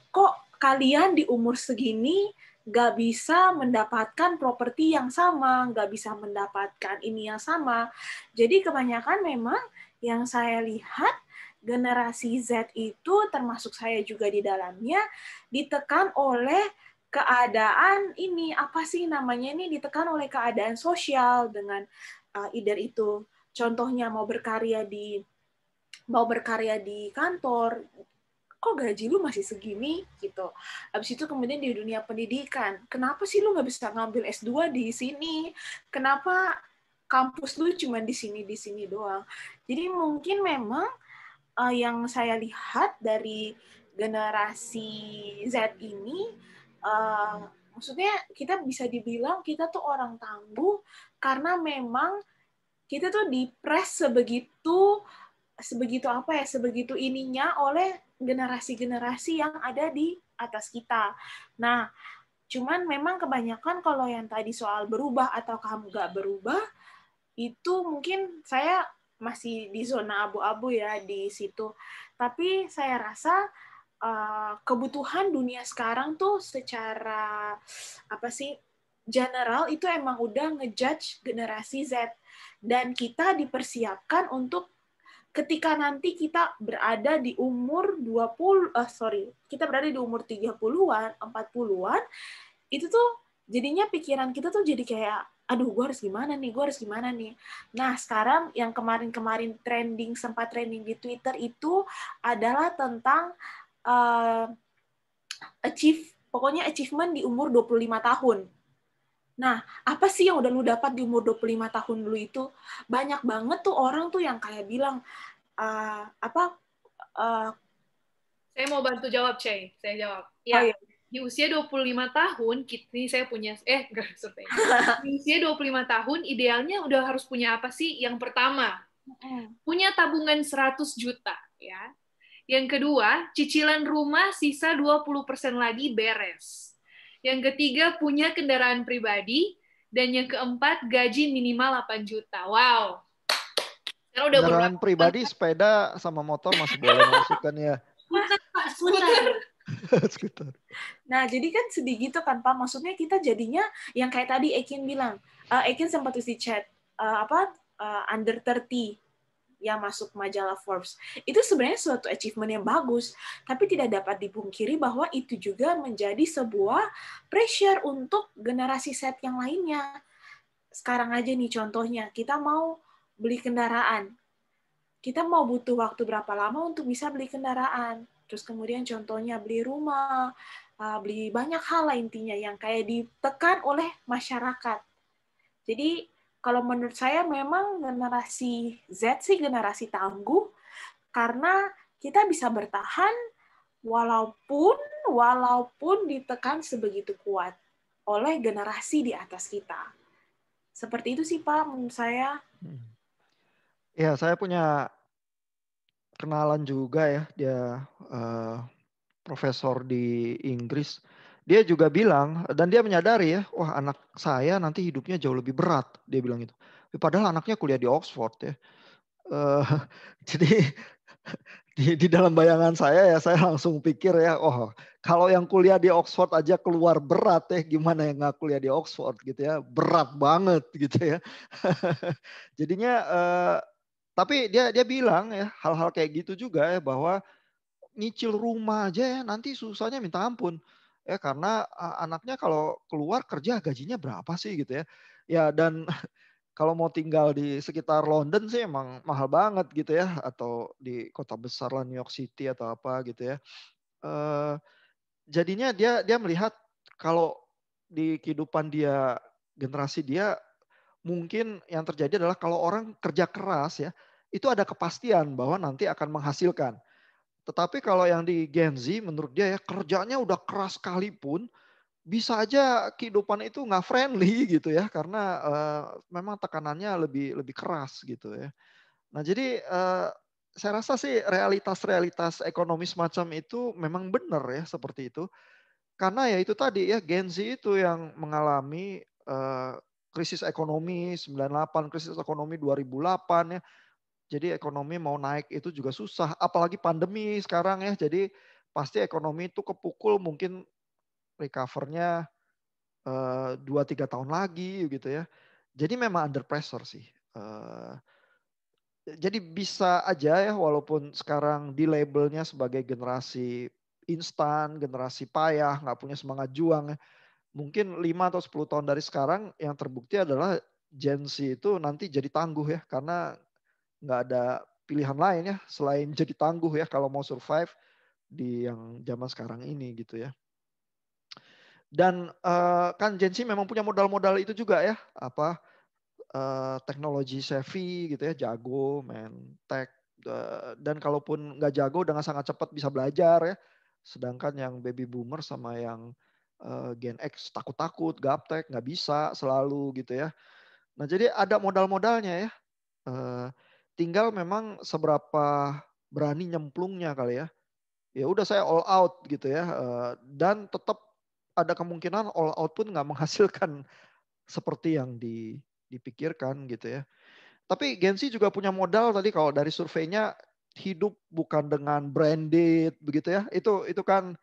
kok kalian di umur segini gak bisa mendapatkan properti yang sama, gak bisa mendapatkan ini yang sama. Jadi kebanyakan memang yang saya lihat generasi Z itu termasuk saya juga di dalamnya ditekan oleh keadaan ini apa sih namanya ini ditekan oleh keadaan sosial dengan uh, itu contohnya mau berkarya di mau berkarya di kantor kok gaji lu masih segini gitu. abis itu kemudian di dunia pendidikan, kenapa sih lu nggak bisa ngambil S2 di sini? Kenapa kampus lu cuma di sini di sini doang? Jadi mungkin memang uh, yang saya lihat dari generasi Z ini, uh, maksudnya kita bisa dibilang kita tuh orang tangguh karena memang kita tuh dipres sebegitu sebegitu apa ya sebegitu ininya oleh generasi-generasi yang ada di atas kita. Nah, cuman memang kebanyakan kalau yang tadi soal berubah atau kamu gak berubah itu mungkin saya masih di zona abu-abu ya di situ. Tapi saya rasa uh, kebutuhan dunia sekarang tuh secara apa sih general itu emang udah ngejudge generasi Z dan kita dipersiapkan untuk ketika nanti kita berada di umur 20 uh, eh, sorry, kita berada di umur 30-an, 40-an itu tuh jadinya pikiran kita tuh jadi kayak aduh gue harus gimana nih gue harus gimana nih nah sekarang yang kemarin-kemarin trending sempat trending di Twitter itu adalah tentang uh, achieve pokoknya achievement di umur 25 tahun Nah, apa sih yang udah lu dapat di umur 25 tahun lu itu? Banyak banget tuh orang tuh yang kayak bilang, uh, apa? Uh, saya mau bantu jawab, cey Saya jawab. Ya. Oh, iya di usia 25 tahun kita ini saya punya eh enggak survei. Di usia 25 tahun idealnya udah harus punya apa sih? Yang pertama, punya tabungan 100 juta ya. Yang kedua, cicilan rumah sisa 20% lagi beres. Yang ketiga, punya kendaraan pribadi dan yang keempat gaji minimal 8 juta. Wow. Karena udah kendaraan pribadi sepeda sama motor masih boleh masukkan ya. Putar, putar. sekitar. Nah, jadi kan sedih gitu kan, Pak. Maksudnya kita jadinya yang kayak tadi Ekin bilang, uh, Ekin sempat uji di chat uh, apa uh, under 30 yang masuk majalah Forbes. Itu sebenarnya suatu achievement yang bagus, tapi tidak dapat dipungkiri bahwa itu juga menjadi sebuah pressure untuk generasi set yang lainnya. Sekarang aja nih contohnya, kita mau beli kendaraan. Kita mau butuh waktu berapa lama untuk bisa beli kendaraan? Terus kemudian contohnya beli rumah, ah, beli banyak hal lah intinya yang kayak ditekan oleh masyarakat. Jadi kalau menurut saya memang generasi Z sih generasi tangguh karena kita bisa bertahan walaupun walaupun ditekan sebegitu kuat oleh generasi di atas kita. Seperti itu sih Pak menurut saya. Hmm. Ya, saya punya kenalan juga ya dia uh, profesor di Inggris dia juga bilang dan dia menyadari ya wah anak saya nanti hidupnya jauh lebih berat dia bilang itu ya, padahal anaknya kuliah di Oxford ya uh, jadi di, di dalam bayangan saya ya saya langsung pikir ya oh kalau yang kuliah di Oxford aja keluar berat ya gimana yang nggak kuliah di Oxford gitu ya berat banget gitu ya jadinya uh, tapi dia dia bilang ya hal-hal kayak gitu juga ya bahwa nyicil rumah aja ya nanti susahnya minta ampun ya karena anaknya kalau keluar kerja gajinya berapa sih gitu ya ya dan kalau mau tinggal di sekitar London sih emang mahal banget gitu ya atau di kota besar lah New York City atau apa gitu ya uh, jadinya dia dia melihat kalau di kehidupan dia generasi dia mungkin yang terjadi adalah kalau orang kerja keras ya, itu ada kepastian bahwa nanti akan menghasilkan. Tetapi kalau yang di Gen Z menurut dia ya kerjanya udah keras sekalipun bisa aja kehidupan itu nggak friendly gitu ya karena uh, memang tekanannya lebih lebih keras gitu ya. Nah jadi uh, saya rasa sih realitas-realitas ekonomi semacam itu memang benar ya seperti itu karena ya itu tadi ya Gen Z itu yang mengalami uh, krisis ekonomi 98, krisis ekonomi 2008 ya. Jadi ekonomi mau naik itu juga susah, apalagi pandemi sekarang ya. Jadi pasti ekonomi itu kepukul mungkin recovernya eh, dua tiga tahun lagi gitu ya. Jadi memang under pressure sih. Eh, jadi bisa aja ya walaupun sekarang di labelnya sebagai generasi instan, generasi payah, nggak punya semangat juang. Ya mungkin 5 atau 10 tahun dari sekarang yang terbukti adalah Gen Z itu nanti jadi tangguh ya karena nggak ada pilihan lain ya selain jadi tangguh ya kalau mau survive di yang zaman sekarang ini gitu ya. Dan eh, kan Gen Z memang punya modal-modal itu juga ya, apa eh, teknologi savvy gitu ya, jago, main tech eh, dan kalaupun nggak jago dengan sangat cepat bisa belajar ya. Sedangkan yang baby boomer sama yang Eh, Gen X takut-takut, gaptek, nggak bisa selalu gitu ya. Nah jadi ada modal-modalnya ya. Eh, tinggal memang seberapa berani nyemplungnya kali ya. Ya udah saya all out gitu ya. Eh, dan tetap ada kemungkinan all out pun nggak menghasilkan seperti yang dipikirkan gitu ya. Tapi Gen Z juga punya modal tadi kalau dari surveinya hidup bukan dengan branded begitu ya. Itu itu kan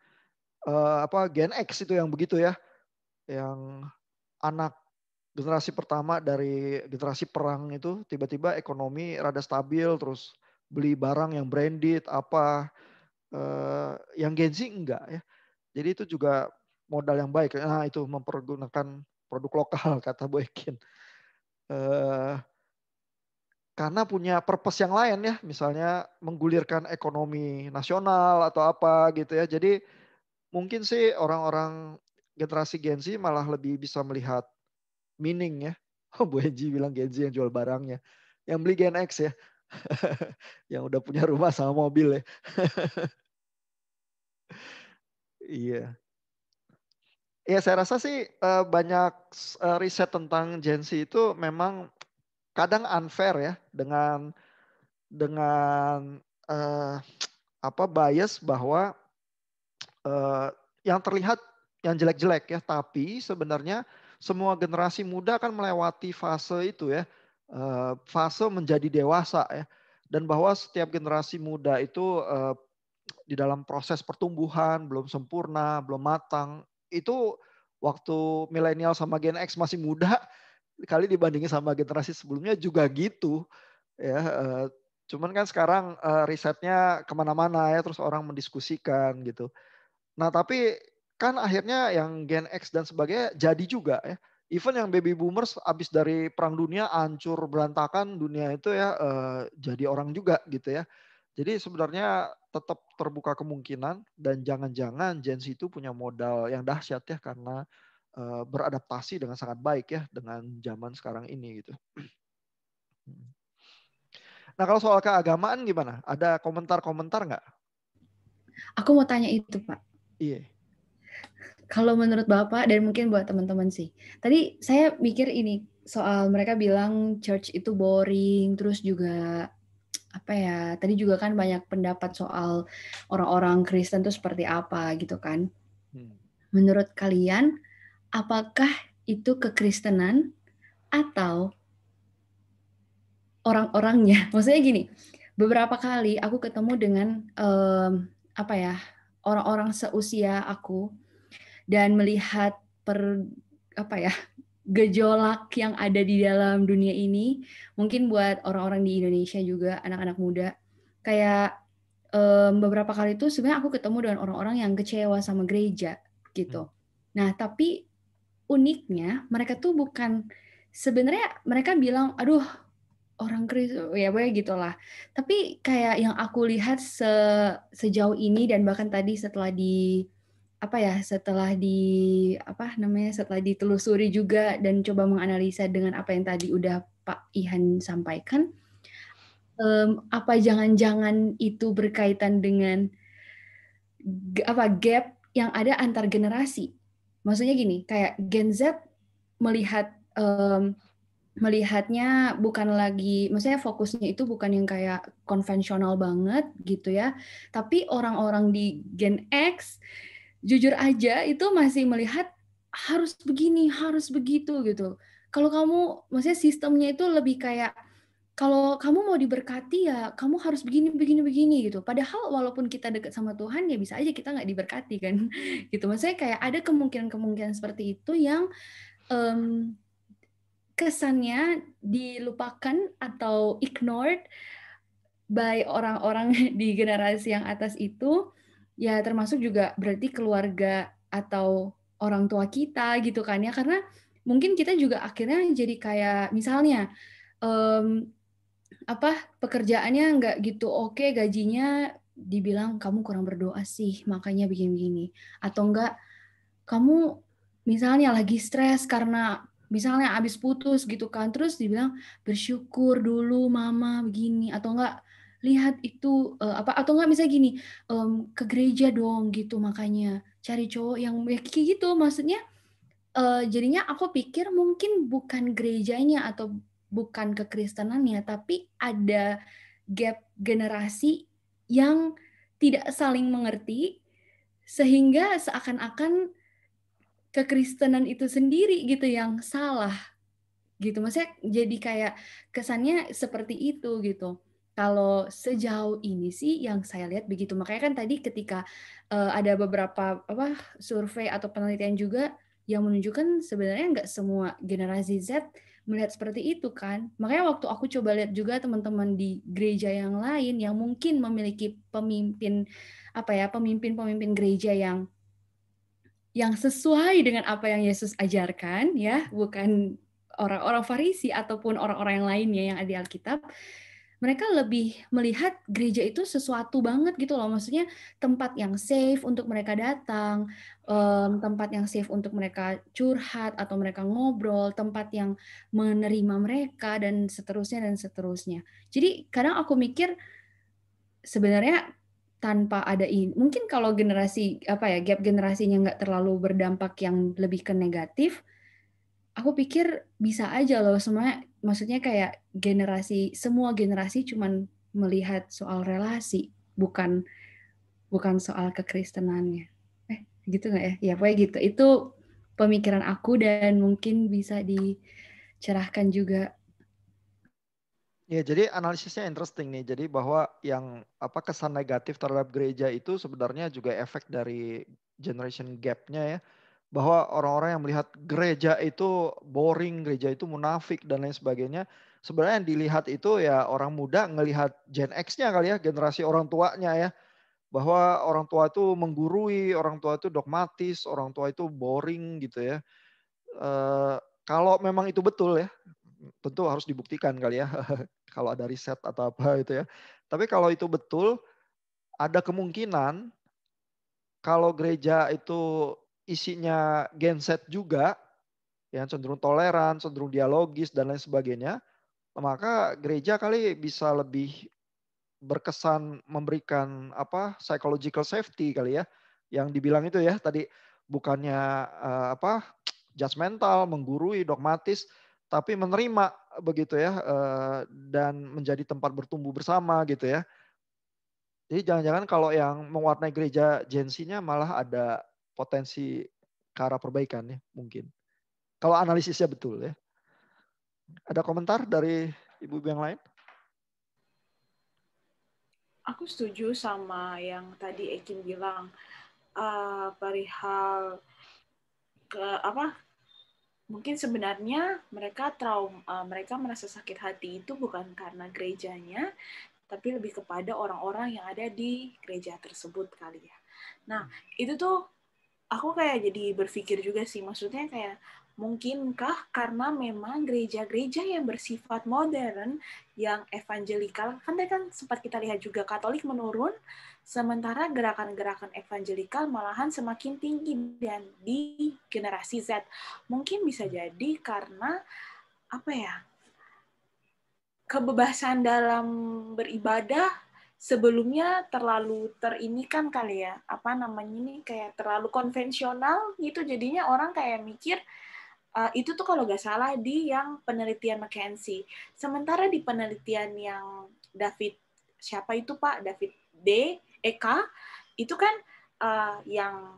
uh, apa Gen X itu yang begitu ya, yang anak generasi pertama dari generasi perang itu tiba-tiba ekonomi rada stabil terus beli barang yang branded apa uh, yang Gen Z enggak ya. Jadi itu juga modal yang baik. Nah itu mempergunakan produk lokal kata Bu Ekin. Uh, eh, karena punya purpose yang lain ya, misalnya menggulirkan ekonomi nasional atau apa gitu ya. Jadi mungkin sih orang-orang generasi Gen Z malah lebih bisa melihat meaning ya. Oh, Bu Enji bilang Gen Z yang jual barangnya. Yang beli Gen X ya. yang udah punya rumah sama mobil ya. Iya. Ya saya rasa sih eh, banyak eh, riset tentang Gen Z itu memang kadang unfair ya dengan dengan uh, apa bias bahwa Eh, yang terlihat yang jelek-jelek ya, tapi sebenarnya semua generasi muda kan melewati fase itu ya, eh, fase menjadi dewasa ya, dan bahwa setiap generasi muda itu eh, di dalam proses pertumbuhan belum sempurna, belum matang itu waktu milenial sama Gen X masih muda kali dibandingin sama generasi sebelumnya juga gitu ya. cuman kan sekarang risetnya kemana-mana ya, terus orang mendiskusikan gitu. Nah, tapi kan akhirnya yang Gen X dan sebagainya jadi juga ya. Even yang baby boomers abis dari perang dunia hancur berantakan dunia itu ya eh, jadi orang juga gitu ya. Jadi sebenarnya tetap terbuka kemungkinan dan jangan-jangan Gen Z itu punya modal yang dahsyat ya karena eh, beradaptasi dengan sangat baik ya dengan zaman sekarang ini gitu. Nah kalau soal keagamaan gimana? Ada komentar-komentar nggak? Aku mau tanya itu Pak Iya. Yeah. Kalau menurut Bapak dan mungkin buat teman-teman sih. Tadi saya mikir ini soal mereka bilang church itu boring, terus juga apa ya? Tadi juga kan banyak pendapat soal orang-orang Kristen tuh seperti apa gitu kan. Hmm. Menurut kalian apakah itu kekristenan atau orang-orangnya? Maksudnya gini, beberapa kali aku ketemu dengan um, apa ya orang-orang seusia aku dan melihat per apa ya gejolak yang ada di dalam dunia ini mungkin buat orang-orang di Indonesia juga anak-anak muda kayak um, beberapa kali itu sebenarnya aku ketemu dengan orang-orang yang kecewa sama gereja gitu hmm. nah tapi uniknya mereka tuh bukan sebenarnya mereka bilang aduh orang Kristen ya gue gitulah tapi kayak yang aku lihat se sejauh ini dan bahkan tadi setelah di apa ya setelah di apa namanya setelah ditelusuri juga dan coba menganalisa dengan apa yang tadi udah Pak Ihan sampaikan um, apa jangan-jangan itu berkaitan dengan apa gap yang ada antar generasi maksudnya gini kayak Gen Z melihat um, melihatnya bukan lagi, maksudnya fokusnya itu bukan yang kayak konvensional banget gitu ya, tapi orang-orang di Gen X jujur aja itu masih melihat harus begini, harus begitu gitu. Kalau kamu, maksudnya sistemnya itu lebih kayak kalau kamu mau diberkati ya kamu harus begini begini begini gitu. Padahal walaupun kita dekat sama Tuhan ya bisa aja kita nggak diberkati kan, gitu. Maksudnya kayak ada kemungkinan-kemungkinan seperti itu yang um, kesannya dilupakan atau ignored by orang-orang di generasi yang atas itu ya termasuk juga berarti keluarga atau orang tua kita gitu kan ya karena mungkin kita juga akhirnya jadi kayak misalnya um, apa pekerjaannya nggak gitu oke okay, gajinya dibilang kamu kurang berdoa sih makanya begini-begini atau enggak kamu misalnya lagi stres karena misalnya abis putus gitu kan terus dibilang bersyukur dulu mama begini atau enggak lihat itu uh, apa atau enggak misalnya gini um, ke gereja dong gitu makanya cari cowok yang ya kayak gitu maksudnya uh, jadinya aku pikir mungkin bukan gerejanya atau bukan kekristenannya tapi ada gap generasi yang tidak saling mengerti sehingga seakan-akan kekristenan itu sendiri gitu yang salah gitu maksudnya jadi kayak kesannya seperti itu gitu kalau sejauh ini sih yang saya lihat begitu makanya kan tadi ketika uh, ada beberapa apa survei atau penelitian juga yang menunjukkan sebenarnya nggak semua generasi Z melihat seperti itu kan makanya waktu aku coba lihat juga teman-teman di gereja yang lain yang mungkin memiliki pemimpin apa ya pemimpin-pemimpin gereja yang yang sesuai dengan apa yang Yesus ajarkan ya, bukan orang-orang Farisi ataupun orang-orang yang lainnya yang ada di Alkitab, mereka lebih melihat gereja itu sesuatu banget gitu loh, maksudnya tempat yang safe untuk mereka datang, tempat yang safe untuk mereka curhat atau mereka ngobrol, tempat yang menerima mereka dan seterusnya dan seterusnya. Jadi kadang aku mikir sebenarnya tanpa ada ini mungkin kalau generasi apa ya gap generasinya nggak terlalu berdampak yang lebih ke negatif aku pikir bisa aja loh semuanya maksudnya kayak generasi semua generasi cuman melihat soal relasi bukan bukan soal kekristenannya eh gitu nggak ya ya pokoknya gitu itu pemikiran aku dan mungkin bisa dicerahkan juga Ya, jadi analisisnya interesting nih. Jadi bahwa yang apa kesan negatif terhadap gereja itu sebenarnya juga efek dari generation gap-nya ya. Bahwa orang-orang yang melihat gereja itu boring, gereja itu munafik dan lain sebagainya. Sebenarnya yang dilihat itu ya orang muda ngelihat Gen X-nya kali ya, generasi orang tuanya ya. Bahwa orang tua itu menggurui, orang tua itu dogmatis, orang tua itu boring gitu ya. Uh, kalau memang itu betul ya, tentu harus dibuktikan kali ya kalau ada riset atau apa itu ya. Tapi kalau itu betul ada kemungkinan kalau gereja itu isinya genset juga yang cenderung toleran, cenderung dialogis dan lain sebagainya, maka gereja kali bisa lebih berkesan memberikan apa psychological safety kali ya yang dibilang itu ya tadi bukannya uh, apa judgmental, menggurui, dogmatis, tapi menerima begitu ya eh, dan menjadi tempat bertumbuh bersama gitu ya. Jadi jangan-jangan kalau yang mewarnai gereja jensinya malah ada potensi ke arah perbaikan ya mungkin. Kalau analisisnya betul ya. Ada komentar dari ibu yang lain? Aku setuju sama yang tadi Ekin bilang uh, perihal ke apa mungkin sebenarnya mereka trauma eh, mereka merasa sakit hati itu bukan karena gerejanya tapi lebih kepada orang-orang yang ada di gereja tersebut kali ya nah hmm. itu tuh aku kayak jadi berpikir juga sih maksudnya kayak mungkinkah karena memang gereja-gereja yang bersifat modern yang evangelikal kan tadi kan sempat kita lihat juga Katolik menurun Sementara gerakan-gerakan evangelikal malahan semakin tinggi dan di generasi Z. Mungkin bisa jadi karena apa ya? Kebebasan dalam beribadah sebelumnya terlalu terinikan kali ya. Apa namanya ini kayak terlalu konvensional gitu jadinya orang kayak mikir Uh, itu tuh kalau nggak salah di yang penelitian McKenzie. Sementara di penelitian yang David siapa itu Pak David D Eka itu kan uh, yang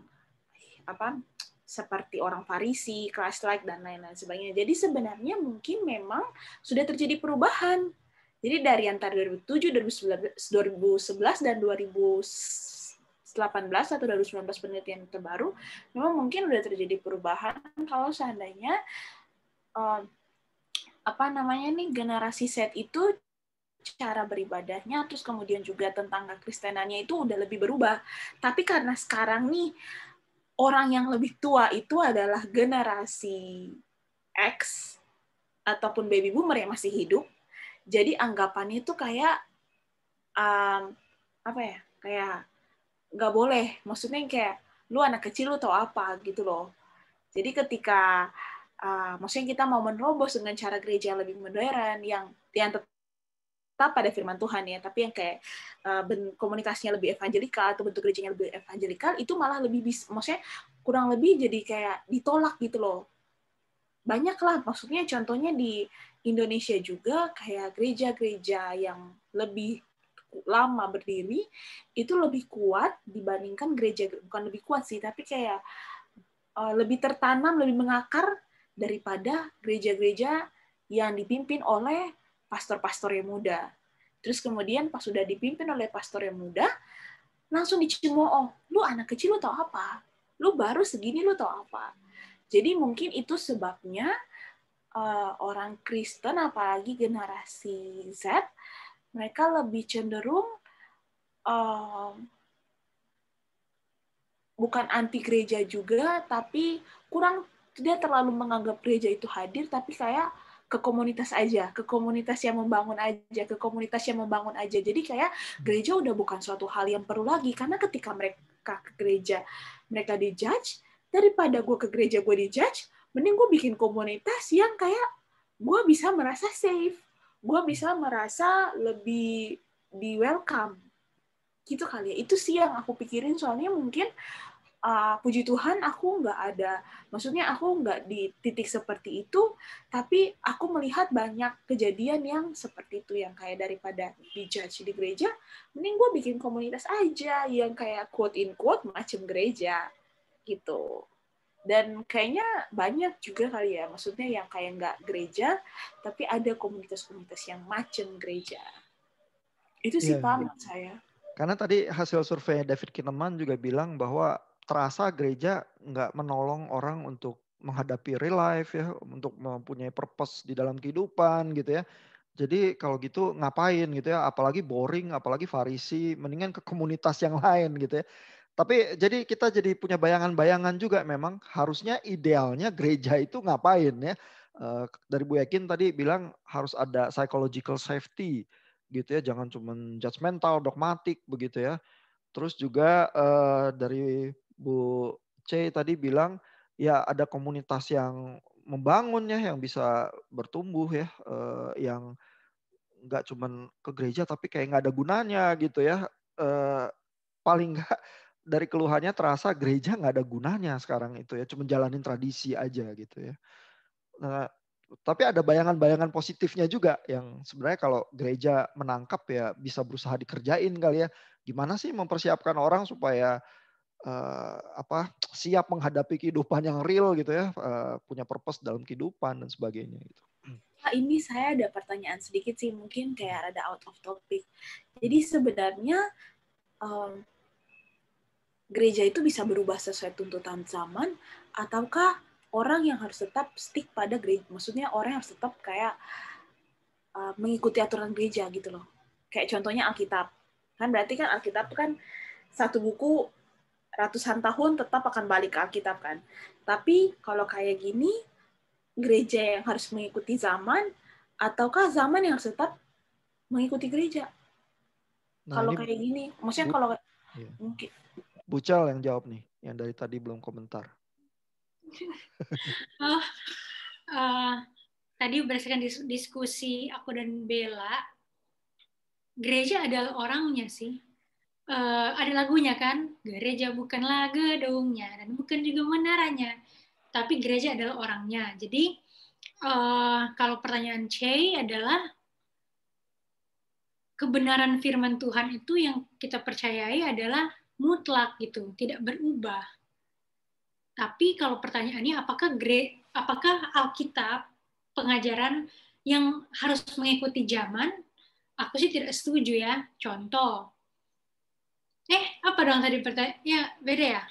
apa seperti orang Farisi, Christ like dan lain-lain sebagainya. Jadi sebenarnya mungkin memang sudah terjadi perubahan. Jadi dari antara 2007, 2011 dan 2018 atau 2019 penelitian terbaru, memang mungkin sudah terjadi perubahan kalau seandainya uh, apa namanya nih generasi Z itu cara beribadahnya terus kemudian juga tentang kekristenannya itu udah lebih berubah tapi karena sekarang nih orang yang lebih tua itu adalah generasi X ataupun baby boomer yang masih hidup jadi anggapannya itu kayak um, apa ya kayak nggak boleh maksudnya kayak lu anak kecil lu tau apa gitu loh jadi ketika uh, maksudnya kita mau menerobos dengan cara gereja yang lebih modern yang yang pada firman Tuhan ya, tapi yang kayak uh, lebih evangelikal atau bentuk gerejanya lebih evangelikal itu malah lebih bis, maksudnya kurang lebih jadi kayak ditolak gitu loh. Banyak lah maksudnya contohnya di Indonesia juga kayak gereja-gereja yang lebih lama berdiri itu lebih kuat dibandingkan gereja bukan lebih kuat sih tapi kayak uh, lebih tertanam lebih mengakar daripada gereja-gereja yang dipimpin oleh pastor-pastor yang muda. Terus kemudian pas sudah dipimpin oleh pastor yang muda, langsung dicemooh, oh, lu anak kecil lu tau apa? Lu baru segini lu tau apa? Jadi mungkin itu sebabnya uh, orang Kristen apalagi generasi Z mereka lebih cenderung uh, bukan anti gereja juga tapi kurang tidak terlalu menganggap gereja itu hadir tapi saya ke komunitas aja, ke komunitas yang membangun aja, ke komunitas yang membangun aja. Jadi kayak gereja udah bukan suatu hal yang perlu lagi karena ketika mereka ke gereja, mereka dijudge daripada gue ke gereja gue dijudge, mending gue bikin komunitas yang kayak gue bisa merasa safe, gue bisa merasa lebih di welcome gitu kali ya. Itu sih yang aku pikirin soalnya mungkin uh, puji Tuhan aku nggak ada maksudnya aku nggak di titik seperti itu tapi aku melihat banyak kejadian yang seperti itu yang kayak daripada di judge di gereja mending gue bikin komunitas aja yang kayak quote in quote macam gereja gitu dan kayaknya banyak juga kali ya maksudnya yang kayak nggak gereja tapi ada komunitas-komunitas yang macam gereja itu sih yeah. paham iya. saya karena tadi hasil survei David Kineman juga bilang bahwa terasa gereja nggak menolong orang untuk menghadapi real life ya, untuk mempunyai purpose di dalam kehidupan gitu ya. Jadi kalau gitu ngapain gitu ya, apalagi boring, apalagi farisi, mendingan ke komunitas yang lain gitu ya. Tapi jadi kita jadi punya bayangan-bayangan juga memang harusnya idealnya gereja itu ngapain ya. Eh, dari Bu Yakin tadi bilang harus ada psychological safety gitu ya, jangan cuma judgmental, dogmatik begitu ya. Terus juga eh, dari Bu C tadi bilang ya ada komunitas yang membangunnya yang bisa bertumbuh ya eh, yang nggak cuman ke gereja tapi kayak nggak ada gunanya gitu ya eh, paling nggak dari keluhannya terasa gereja nggak ada gunanya sekarang itu ya cuma jalanin tradisi aja gitu ya nah tapi ada bayangan-bayangan positifnya juga yang sebenarnya kalau gereja menangkap ya bisa berusaha dikerjain kali ya gimana sih mempersiapkan orang supaya uh, apa siap menghadapi kehidupan yang real gitu ya, uh, punya purpose dalam kehidupan dan sebagainya gitu. ini saya ada pertanyaan sedikit sih, mungkin kayak ada out of topic. Jadi sebenarnya um, gereja itu bisa berubah sesuai tuntutan zaman, ataukah orang yang harus tetap stick pada gereja? Maksudnya orang yang harus tetap kayak uh, mengikuti aturan gereja gitu loh. Kayak contohnya Alkitab. Kan berarti kan Alkitab kan satu buku ratusan tahun tetap akan balik ke Alkitab kan. Tapi kalau kayak gini, gereja yang harus mengikuti zaman, ataukah zaman yang harus tetap mengikuti gereja? Nah, kalau kayak gini, maksudnya bu, kalau iya. mungkin. Bucal yang jawab nih, yang dari tadi belum komentar. uh, uh, tadi berdasarkan diskusi aku dan Bella, gereja adalah orangnya sih uh, ada lagunya kan, gereja bukan bukanlah gedungnya dan bukan juga menaranya, tapi gereja adalah orangnya. Jadi uh, kalau pertanyaan C adalah kebenaran firman Tuhan itu yang kita percayai adalah mutlak gitu, tidak berubah. Tapi kalau pertanyaannya apakah gere, apakah Alkitab pengajaran yang harus mengikuti zaman? Aku sih tidak setuju ya. Contoh, Eh, apa dong tadi pertanyaan? Ya, beda ya?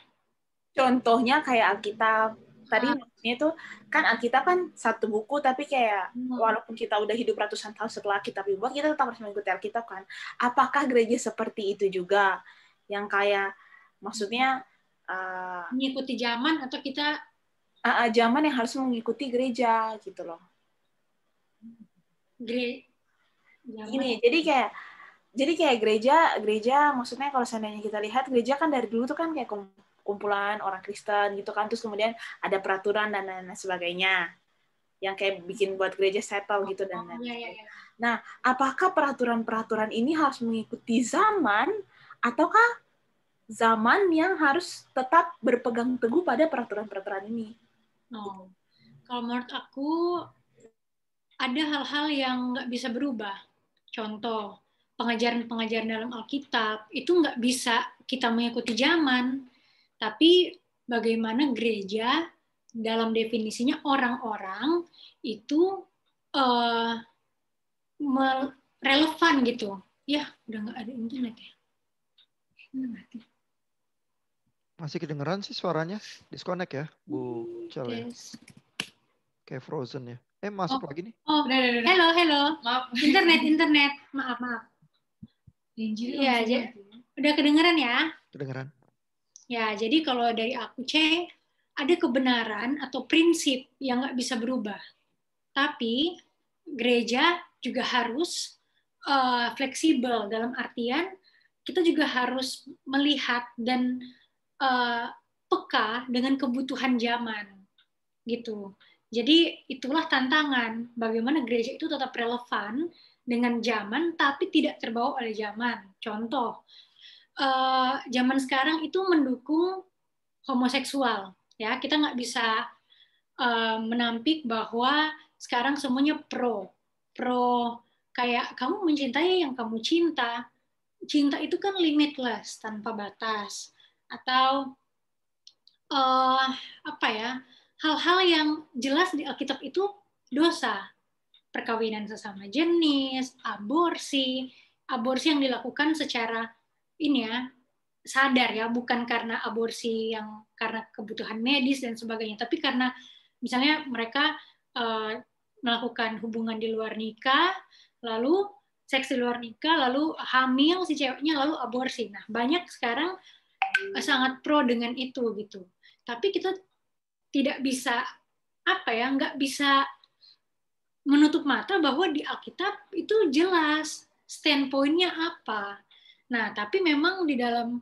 Contohnya kayak Alkitab. Tadi ah. maksudnya itu kan Alkitab kan satu buku tapi kayak hmm. walaupun kita udah hidup ratusan tahun setelah Alkitab dibuat, kita tetap harus mengikuti Alkitab kan. Apakah gereja seperti itu juga yang kayak maksudnya uh, mengikuti zaman atau kita uh, uh, zaman yang harus mengikuti gereja gitu loh. Gere Gini, Ini jadi kayak jadi kayak gereja gereja maksudnya kalau seandainya kita lihat gereja kan dari dulu tuh kan kayak kumpulan orang Kristen gitu kan terus kemudian ada peraturan dan lain-lain sebagainya yang kayak bikin buat gereja settle gitu dan oh, iya, lain-lain. Iya, iya. Nah, apakah peraturan-peraturan ini harus mengikuti zaman ataukah zaman yang harus tetap berpegang teguh pada peraturan-peraturan ini? Oh. Kalau menurut aku ada hal-hal yang nggak bisa berubah. Contoh, pengajaran-pengajaran dalam Alkitab itu nggak bisa kita mengikuti zaman, tapi bagaimana gereja dalam definisinya orang-orang itu uh, eh, relevan gitu. Ya, udah nggak ada internet ya. Hmm, Masih kedengeran sih suaranya? Disconnect ya, Bu hmm, Cel. Ya? Yes. Kayak frozen ya. Eh, masuk oh. lagi nih. Oh, udah, udah, Hello, hello. Maaf. Internet, internet. Maaf, maaf. Injil ya, udah kedengeran ya? Kedengeran. Ya, jadi kalau dari aku C, ada kebenaran atau prinsip yang nggak bisa berubah. Tapi gereja juga harus uh, fleksibel dalam artian kita juga harus melihat dan uh, peka dengan kebutuhan zaman gitu. Jadi itulah tantangan bagaimana gereja itu tetap relevan dengan zaman tapi tidak terbawa oleh zaman. Contoh, uh, zaman sekarang itu mendukung homoseksual, ya kita nggak bisa uh, menampik bahwa sekarang semuanya pro, pro kayak kamu mencintai yang kamu cinta, cinta itu kan limitless tanpa batas atau uh, apa ya hal-hal yang jelas di Alkitab itu dosa perkawinan sesama jenis, aborsi, aborsi yang dilakukan secara ini ya sadar ya, bukan karena aborsi yang karena kebutuhan medis dan sebagainya, tapi karena misalnya mereka uh, melakukan hubungan di luar nikah, lalu seks di luar nikah, lalu hamil si ceweknya, lalu aborsi. Nah, banyak sekarang eh, sangat pro dengan itu gitu. Tapi kita tidak bisa apa ya, nggak bisa menutup mata bahwa di Alkitab itu jelas standpointnya apa. Nah, tapi memang di dalam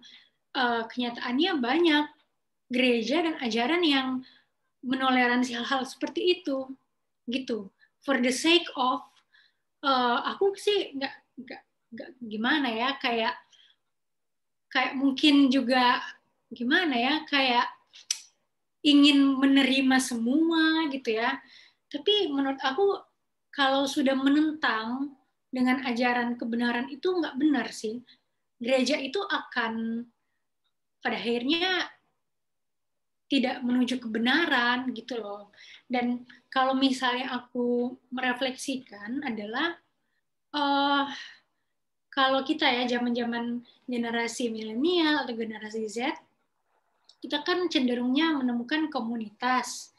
uh, kenyataannya banyak gereja dan ajaran yang menoleransi hal-hal seperti itu, gitu. For the sake of, uh, aku sih nggak nggak nggak gimana ya, kayak kayak mungkin juga gimana ya, kayak ingin menerima semua gitu ya. Tapi menurut aku kalau sudah menentang dengan ajaran kebenaran itu nggak benar sih. Gereja itu akan pada akhirnya tidak menuju kebenaran gitu loh. Dan kalau misalnya aku merefleksikan adalah uh, kalau kita ya zaman-zaman generasi milenial atau generasi Z, kita kan cenderungnya menemukan komunitas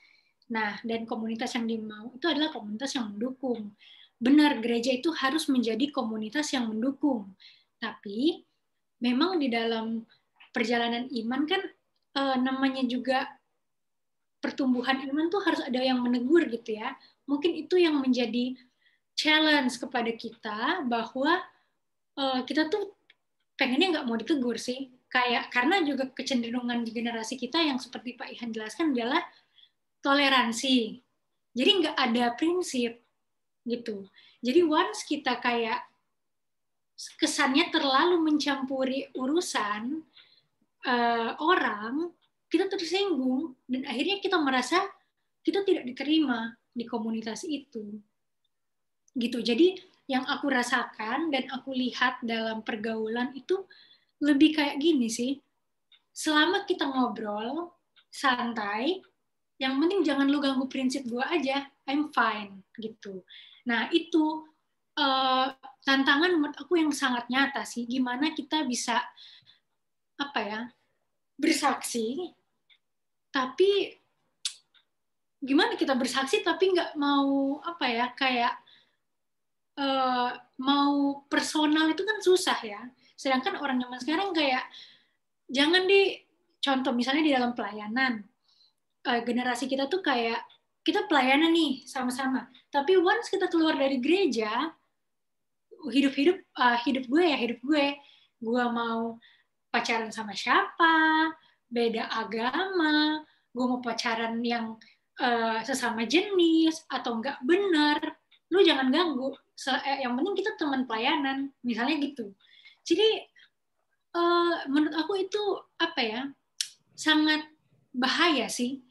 Nah, dan komunitas yang dimau itu adalah komunitas yang mendukung. Benar, gereja itu harus menjadi komunitas yang mendukung. Tapi memang di dalam perjalanan iman kan e, namanya juga pertumbuhan iman tuh harus ada yang menegur gitu ya. Mungkin itu yang menjadi challenge kepada kita bahwa e, kita tuh pengennya nggak mau ditegur sih. Kayak karena juga kecenderungan di generasi kita yang seperti Pak Ihan jelaskan adalah toleransi. Jadi nggak ada prinsip gitu. Jadi once kita kayak kesannya terlalu mencampuri urusan uh, orang, kita tersinggung dan akhirnya kita merasa kita tidak diterima di komunitas itu. Gitu. Jadi yang aku rasakan dan aku lihat dalam pergaulan itu lebih kayak gini sih. Selama kita ngobrol santai, yang penting jangan lu ganggu prinsip gue aja I'm fine gitu nah itu uh, tantangan menurut aku yang sangat nyata sih gimana kita bisa apa ya bersaksi tapi gimana kita bersaksi tapi nggak mau apa ya kayak uh, mau personal itu kan susah ya sedangkan orang zaman sekarang kayak jangan di contoh misalnya di dalam pelayanan uh, generasi kita tuh kayak kita pelayanan nih sama-sama. Tapi once kita keluar dari gereja, hidup-hidup uh, hidup gue ya hidup gue, gue mau pacaran sama siapa, beda agama, gue mau pacaran yang uh, sesama jenis atau enggak benar, lu jangan ganggu. Se yang penting kita teman pelayanan, misalnya gitu. Jadi uh, menurut aku itu apa ya sangat bahaya sih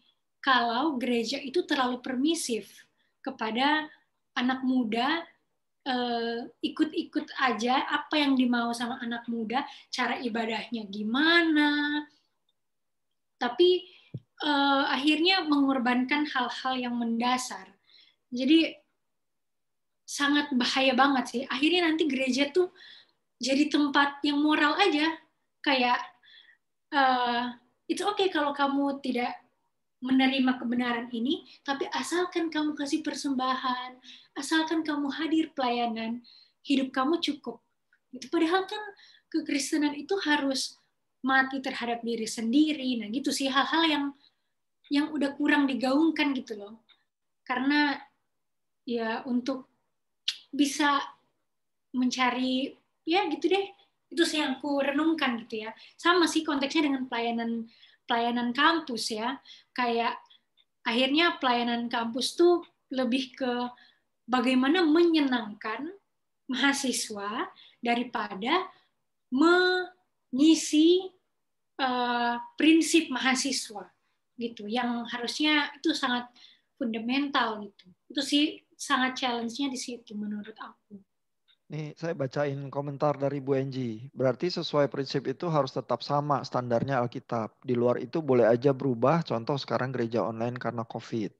kalau gereja itu terlalu permisif kepada anak muda eh, ikut-ikut eh, aja apa yang dimau sama anak muda, cara ibadahnya gimana. Tapi eh, akhirnya mengorbankan hal-hal yang mendasar. Jadi sangat bahaya banget sih. Akhirnya nanti gereja tuh jadi tempat yang moral aja. Kayak uh, it's okay kalau kamu tidak menerima kebenaran ini, tapi asalkan kamu kasih persembahan, asalkan kamu hadir pelayanan, hidup kamu cukup. Itu padahal kan kekristenan itu harus mati terhadap diri sendiri. Nah, gitu sih hal-hal yang yang udah kurang digaungkan gitu loh. Karena ya untuk bisa mencari ya gitu deh. Itu sih yang aku renungkan gitu ya. Sama sih konteksnya dengan pelayanan pelayanan kampus ya kayak akhirnya pelayanan kampus tuh lebih ke bagaimana menyenangkan mahasiswa daripada mengisi uh, prinsip mahasiswa gitu yang harusnya itu sangat fundamental gitu itu sih sangat challenge-nya di situ menurut aku Nih, saya bacain komentar dari Bu Enji. Berarti sesuai prinsip itu harus tetap sama standarnya Alkitab. Di luar itu boleh aja berubah, contoh sekarang gereja online karena COVID.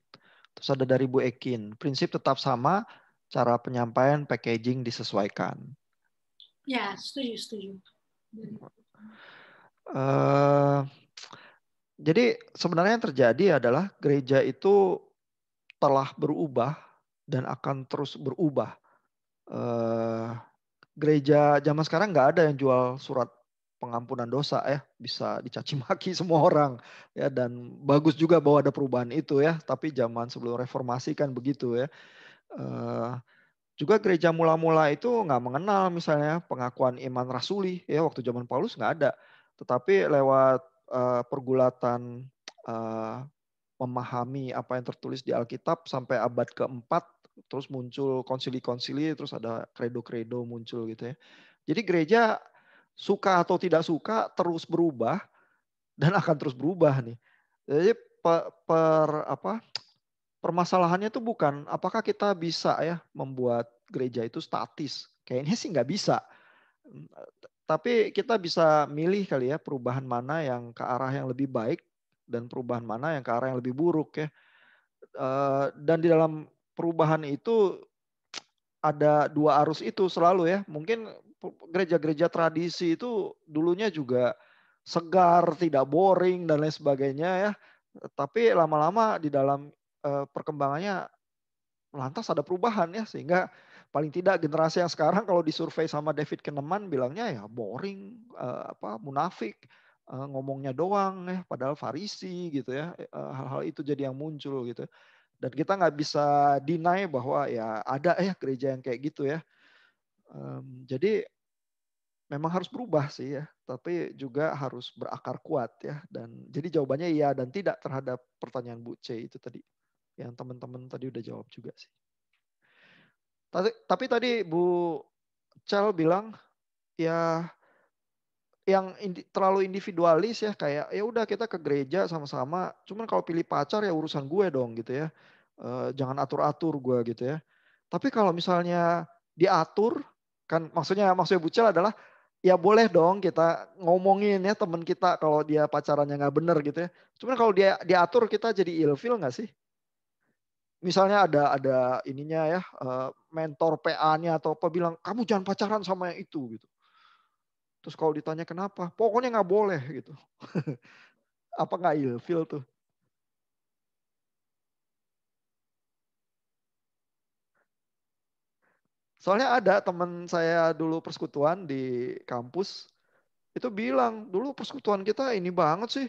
Terus ada dari Bu Ekin, prinsip tetap sama, cara penyampaian packaging disesuaikan. Ya, setuju, setuju. Uh, jadi sebenarnya yang terjadi adalah gereja itu telah berubah dan akan terus berubah Eh, gereja zaman sekarang nggak ada yang jual surat pengampunan dosa ya bisa dicaci maki semua orang ya dan bagus juga bahwa ada perubahan itu ya tapi zaman sebelum reformasi kan begitu ya uh, juga gereja mula-mula itu nggak mengenal misalnya pengakuan iman rasuli ya waktu zaman Paulus nggak ada tetapi lewat uh, pergulatan uh, memahami apa yang tertulis di Alkitab sampai abad keempat terus muncul konsili-konsili, terus ada kredo-kredo muncul gitu ya. Jadi gereja suka atau tidak suka terus berubah dan akan terus berubah nih. Jadi per, per apa permasalahannya itu bukan apakah kita bisa ya membuat gereja itu statis. Kayaknya sih nggak bisa. Tapi kita bisa milih kali ya perubahan mana yang ke arah yang lebih baik dan perubahan mana yang ke arah yang lebih buruk ya. Eh, dan di dalam perubahan itu ada dua arus itu selalu ya. Mungkin gereja-gereja tradisi itu dulunya juga segar, tidak boring dan lain sebagainya ya. Tapi lama-lama di dalam eh, perkembangannya lantas ada perubahan ya sehingga paling tidak generasi yang sekarang kalau disurvei sama David Keneman bilangnya ya boring, eh, apa munafik, eh, ngomongnya doang ya padahal farisi gitu ya. Hal-hal itu jadi yang muncul gitu. Dan kita nggak bisa deny bahwa ya ada ya gereja yang kayak gitu ya. Um, jadi memang harus berubah sih ya, tapi juga harus berakar kuat ya. Dan jadi jawabannya iya dan tidak terhadap pertanyaan Bu C itu tadi yang teman-teman tadi udah jawab juga sih. Tapi, tapi tadi Bu Cel bilang ya yang indi, terlalu individualis ya kayak ya udah kita ke gereja sama-sama cuman kalau pilih pacar ya urusan gue dong gitu ya e, jangan atur-atur gue gitu ya tapi kalau misalnya diatur kan maksudnya maksudnya bucil adalah ya boleh dong kita ngomongin ya temen kita kalau dia pacarannya nggak bener gitu ya cuman kalau dia diatur kita jadi ilfil nggak sih misalnya ada ada ininya ya eh, mentor PA-nya atau apa bilang kamu jangan pacaran sama yang itu gitu Terus kalau ditanya kenapa, pokoknya nggak boleh gitu. Apa nggak ilfil tuh? Soalnya ada teman saya dulu persekutuan di kampus itu bilang dulu persekutuan kita ini banget sih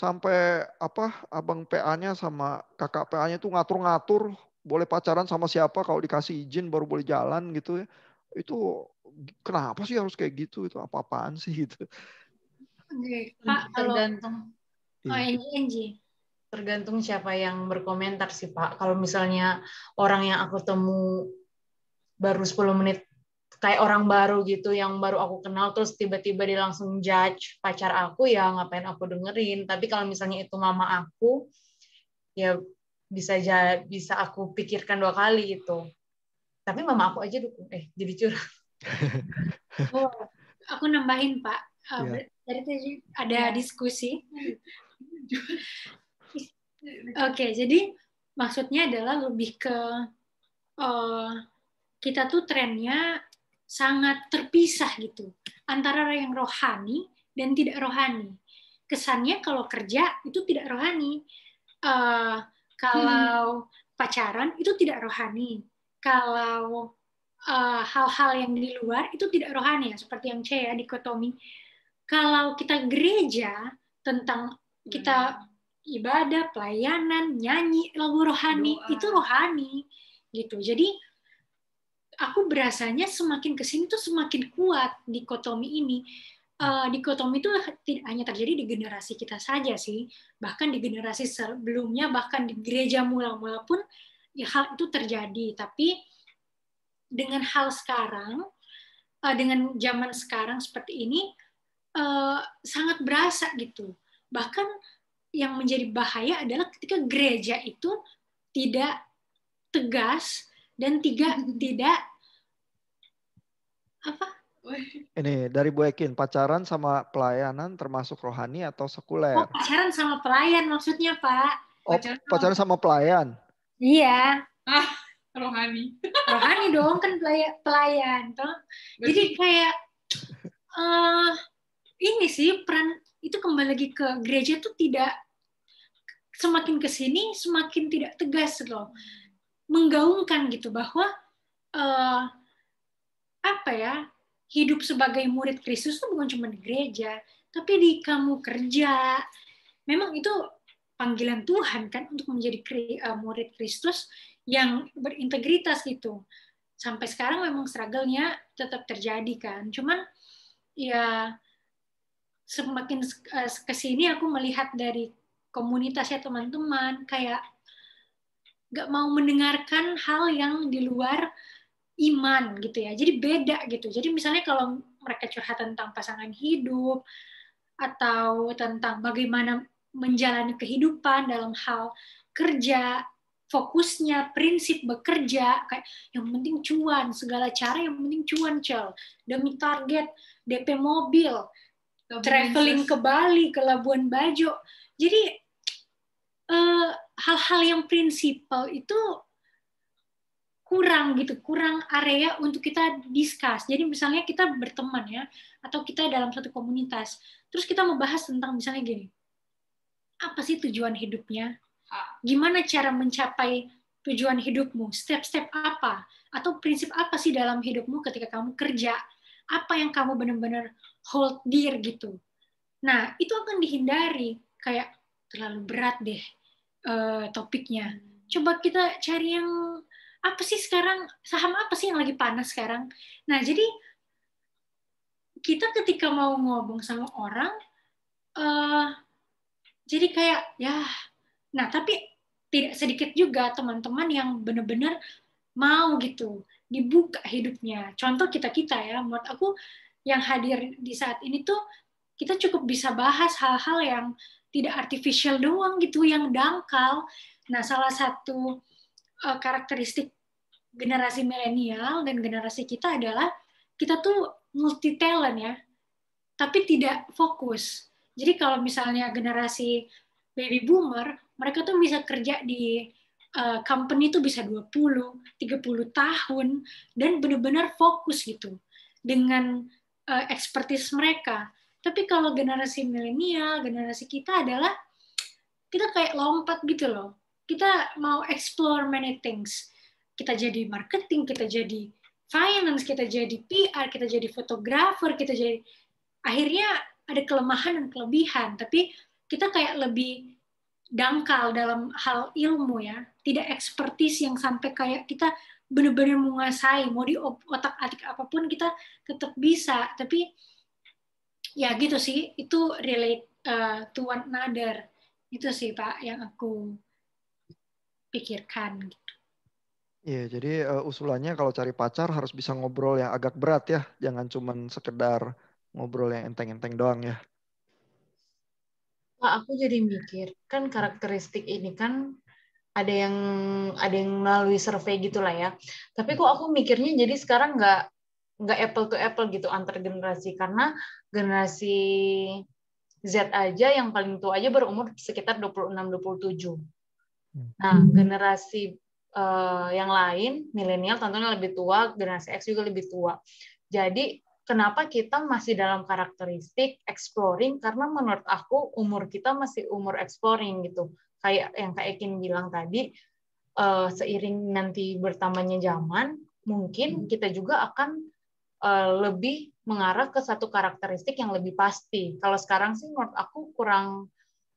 sampai apa abang PA-nya sama kakak PA-nya tuh ngatur-ngatur boleh pacaran sama siapa kalau dikasih izin baru boleh jalan gitu ya. Itu kenapa sih harus kayak gitu itu apa-apaan sih gitu Pak, tergantung iya. oh, tergantung siapa yang berkomentar sih Pak kalau misalnya orang yang aku temu baru 10 menit kayak orang baru gitu yang baru aku kenal terus tiba-tiba dia langsung judge pacar aku ya ngapain aku dengerin tapi kalau misalnya itu mama aku ya bisa aja bisa aku pikirkan dua kali gitu tapi mama aku aja dukung eh jadi curang oh, aku nambahin Pak. Uh, eh, yeah. Iya. tadi ada iya. diskusi. Oke, okay, jadi maksudnya adalah lebih ke uh, kita tuh trennya sangat terpisah gitu antara yang rohani dan tidak rohani. Kesannya kalau kerja itu tidak rohani, uh, kalau hmm. pacaran itu tidak rohani, kalau Eh, hal-hal uh, yang di luar itu tidak rohani ya seperti yang C ya dikotomi kalau kita gereja tentang kita hmm. ibadah pelayanan nyanyi lagu rohani Doa. itu rohani gitu jadi aku berasanya semakin kesini tuh semakin kuat dikotomi ini uh, dikotomi itu tidak hanya terjadi di generasi kita saja sih bahkan di generasi sebelumnya bahkan di gereja mula-mula pun ya, hal itu terjadi tapi dengan hal sekarang, uh, dengan zaman sekarang seperti ini uh, sangat berasa gitu. Bahkan yang menjadi bahaya adalah ketika gereja itu tidak tegas dan tiga tidak apa? Ini dari Bu Ekin, pacaran sama pelayanan termasuk rohani atau sekuler? Oh, pacaran sama pelayan maksudnya, Pak. Oh, pacaran, pacaran sama pelayan. Iya. Ah rohani rohani dong kan pelayan pelayan jadi kayak uh, ini sih peran itu kembali lagi ke gereja tuh tidak semakin kesini semakin tidak tegas loh menggaungkan gitu bahwa uh, apa ya hidup sebagai murid Kristus tuh bukan cuma di gereja tapi di kamu kerja memang itu panggilan Tuhan kan untuk menjadi eh, murid Kristus yang berintegritas gitu. Sampai sekarang memang struggle-nya tetap terjadi kan. Cuman ya semakin eh, ke sini aku melihat dari komunitasnya teman-teman kayak nggak mau mendengarkan hal yang di luar iman gitu ya. Jadi beda gitu. Jadi misalnya kalau mereka curhat tentang pasangan hidup atau tentang bagaimana menjalani kehidupan dalam hal kerja fokusnya, prinsip bekerja, kayak yang penting cuan, segala cara yang penting cuan, Cel. Demi target, DP mobil, traveling ke Bali, ke Labuan Bajo. Jadi hal eh, hal-hal yang prinsipal itu kurang gitu, kurang area untuk kita discuss. Jadi misalnya kita berteman ya, atau kita dalam satu komunitas, terus kita membahas tentang misalnya gini, apa sih tujuan hidupnya? gimana cara mencapai tujuan hidupmu, step-step apa, atau prinsip apa sih dalam hidupmu ketika kamu kerja, apa yang kamu benar-benar hold dear gitu. Nah, itu akan dihindari, kayak terlalu berat deh uh, topiknya. Coba kita cari yang apa sih sekarang, saham apa sih yang lagi panas sekarang. Nah, jadi kita ketika mau ngobong sama orang, uh, jadi kayak ya Nah, tapi tidak sedikit juga teman-teman yang benar-benar mau gitu dibuka hidupnya. Contoh kita-kita ya, menurut aku yang hadir di saat ini tuh kita cukup bisa bahas hal-hal yang tidak artificial doang gitu, yang dangkal. Nah, salah satu uh, karakteristik generasi milenial dan generasi kita adalah kita tuh multi talent ya, tapi tidak fokus. Jadi kalau misalnya generasi baby boomer mereka tuh bisa kerja di uh, company tuh bisa 20, 30 tahun dan benar-benar fokus gitu dengan uh, expertise mereka. Tapi kalau generasi milenial, generasi kita adalah kita kayak lompat gitu loh. Kita mau explore many things. Kita jadi marketing, kita jadi finance, kita jadi PR, kita jadi fotografer, kita jadi akhirnya ada kelemahan dan kelebihan. Tapi kita kayak lebih dangkal dalam hal ilmu ya, tidak ekspertis yang sampai kayak kita benar-benar menguasai mau di otak atik apapun kita tetap bisa tapi ya gitu sih itu relate uh, to one another itu sih pak yang aku pikirkan gitu. ya jadi uh, usulannya kalau cari pacar harus bisa ngobrol yang agak berat ya, jangan cuman sekedar ngobrol yang enteng-enteng doang ya. Pak, aku jadi mikir kan karakteristik ini kan ada yang ada yang melalui survei gitulah ya. Tapi kok aku mikirnya jadi sekarang nggak nggak apple to apple gitu antar generasi karena generasi Z aja yang paling tua aja berumur sekitar 26 27. Nah, hmm. generasi uh, yang lain milenial tentunya lebih tua, generasi X juga lebih tua. Jadi kenapa kita masih dalam karakteristik exploring karena menurut aku umur kita masih umur exploring gitu kayak yang Kak Ekin bilang tadi uh, seiring nanti bertambahnya zaman mungkin hmm. kita juga akan uh, lebih mengarah ke satu karakteristik yang lebih pasti kalau sekarang sih menurut aku kurang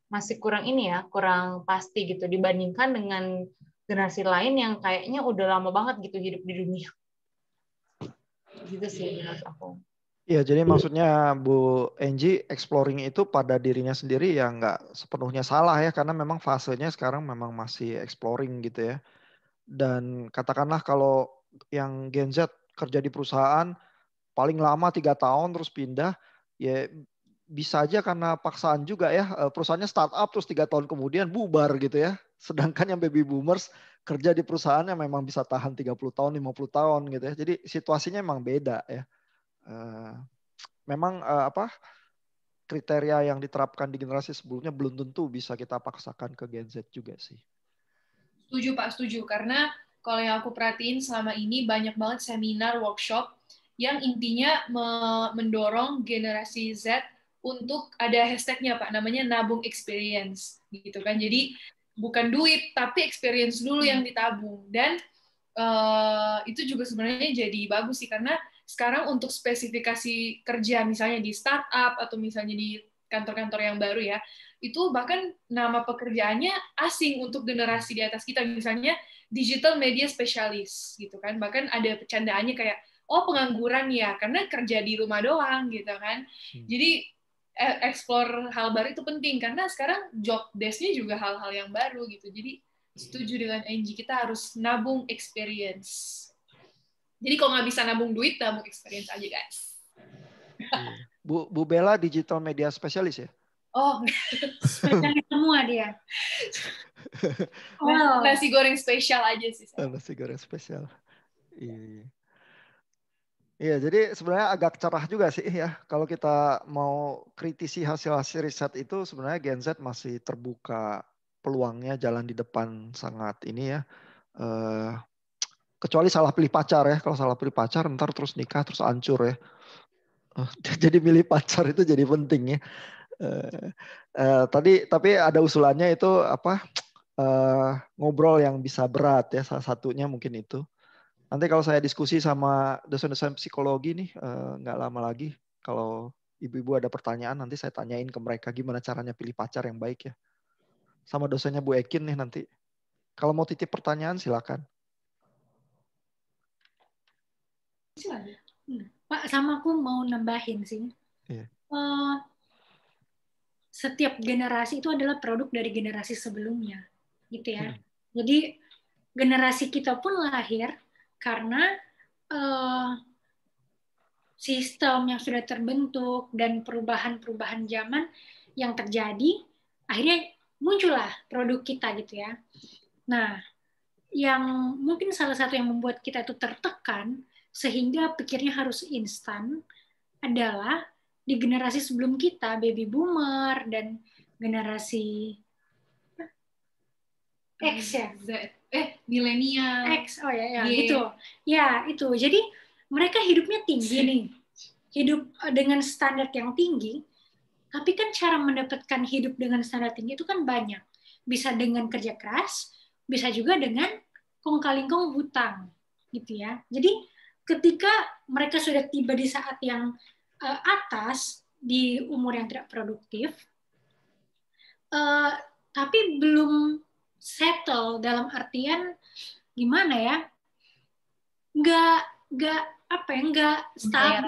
masih kurang ini ya kurang pasti gitu dibandingkan dengan generasi lain yang kayaknya udah lama banget gitu hidup di dunia gitu sih iya. menurut aku Iya, jadi maksudnya Bu Enji exploring itu pada dirinya sendiri ya nggak sepenuhnya salah ya karena memang fasenya sekarang memang masih exploring gitu ya. Dan katakanlah kalau yang Gen Z kerja di perusahaan paling lama tiga tahun terus pindah ya bisa aja karena paksaan juga ya eh, perusahaannya startup terus tiga tahun kemudian bubar gitu ya Sedangkan yang baby boomers kerja di perusahaan yang memang bisa tahan 30 tahun, 50 tahun gitu ya. Jadi situasinya memang beda ya. Uh, memang uh, apa kriteria yang diterapkan di generasi sebelumnya belum tentu bisa kita paksakan ke Gen Z juga sih. Setuju Pak, setuju. Karena kalau yang aku perhatiin selama ini banyak banget seminar, workshop yang intinya me- mendorong generasi Z untuk ada hashtagnya Pak, namanya nabung experience gitu kan. Jadi bukan duit tapi experience dulu yang hmm. ditabung dan uh, itu juga sebenarnya jadi bagus sih karena sekarang untuk spesifikasi kerja misalnya di startup atau misalnya di kantor-kantor yang baru ya itu bahkan nama pekerjaannya asing untuk generasi di atas kita misalnya digital media specialist gitu kan bahkan ada pecandaannya kayak oh pengangguran ya karena kerja di rumah doang gitu kan hmm. jadi E- explore hal baru itu penting karena sekarang job desk juga hal-hal yang baru gitu. Jadi setuju dengan Angie kita harus nabung experience. Jadi kalau nggak bisa nabung duit, nabung experience aja guys. Iya. Bu Bu Bella digital media spesialis ya? Oh, spesialis semua dia. Wow. Nasi goreng spesial aja sih. Saya. Nasi goreng spesial. Iya. Yeah. Iya, jadi sebenarnya agak cerah juga sih ya. Kalau kita mau kritisi hasil-hasil riset itu sebenarnya Gen Z masih terbuka peluangnya jalan di depan sangat ini ya. Eh, kecuali salah pilih pacar ya. Kalau salah pilih pacar ntar terus nikah terus hancur ya. Eh, jadi milih pacar itu jadi penting ya. Eh, eh, tadi tapi ada usulannya itu apa? Eh, ngobrol yang bisa berat ya salah satunya mungkin itu. Nanti kalau saya diskusi sama dosen-dosen psikologi nih, eh, nggak lama lagi, kalau ibu-ibu ada pertanyaan, nanti saya tanyain ke mereka gimana caranya pilih pacar yang baik ya. Sama dosennya Bu Ekin nih nanti. Kalau mau titip pertanyaan, silakan. Hmm. Pak, sama aku mau nambahin sih. Iya. Eh, setiap generasi itu adalah produk dari generasi sebelumnya, gitu ya. Hmm. Jadi generasi kita pun lahir karena uh, sistem yang sudah terbentuk dan perubahan-perubahan zaman yang terjadi akhirnya muncullah produk kita gitu ya. Nah, yang mungkin salah satu yang membuat kita itu tertekan sehingga pikirnya harus instan adalah di generasi sebelum kita baby boomer dan generasi X ya. Z, eh milenial. X. Oh ya ya gitu. Ya, itu. Jadi mereka hidupnya tinggi nih. Hidup eh, dengan standar yang tinggi. Tapi kan cara mendapatkan hidup dengan standar tinggi itu kan banyak. Bisa dengan kerja keras, bisa juga dengan kong kong hutang gitu ya. Jadi ketika mereka sudah tiba di saat yang uh, atas di umur yang tidak produktif, uh, tapi belum settle dalam artian gimana ya nggak nggak apa ya nggak ya. stabil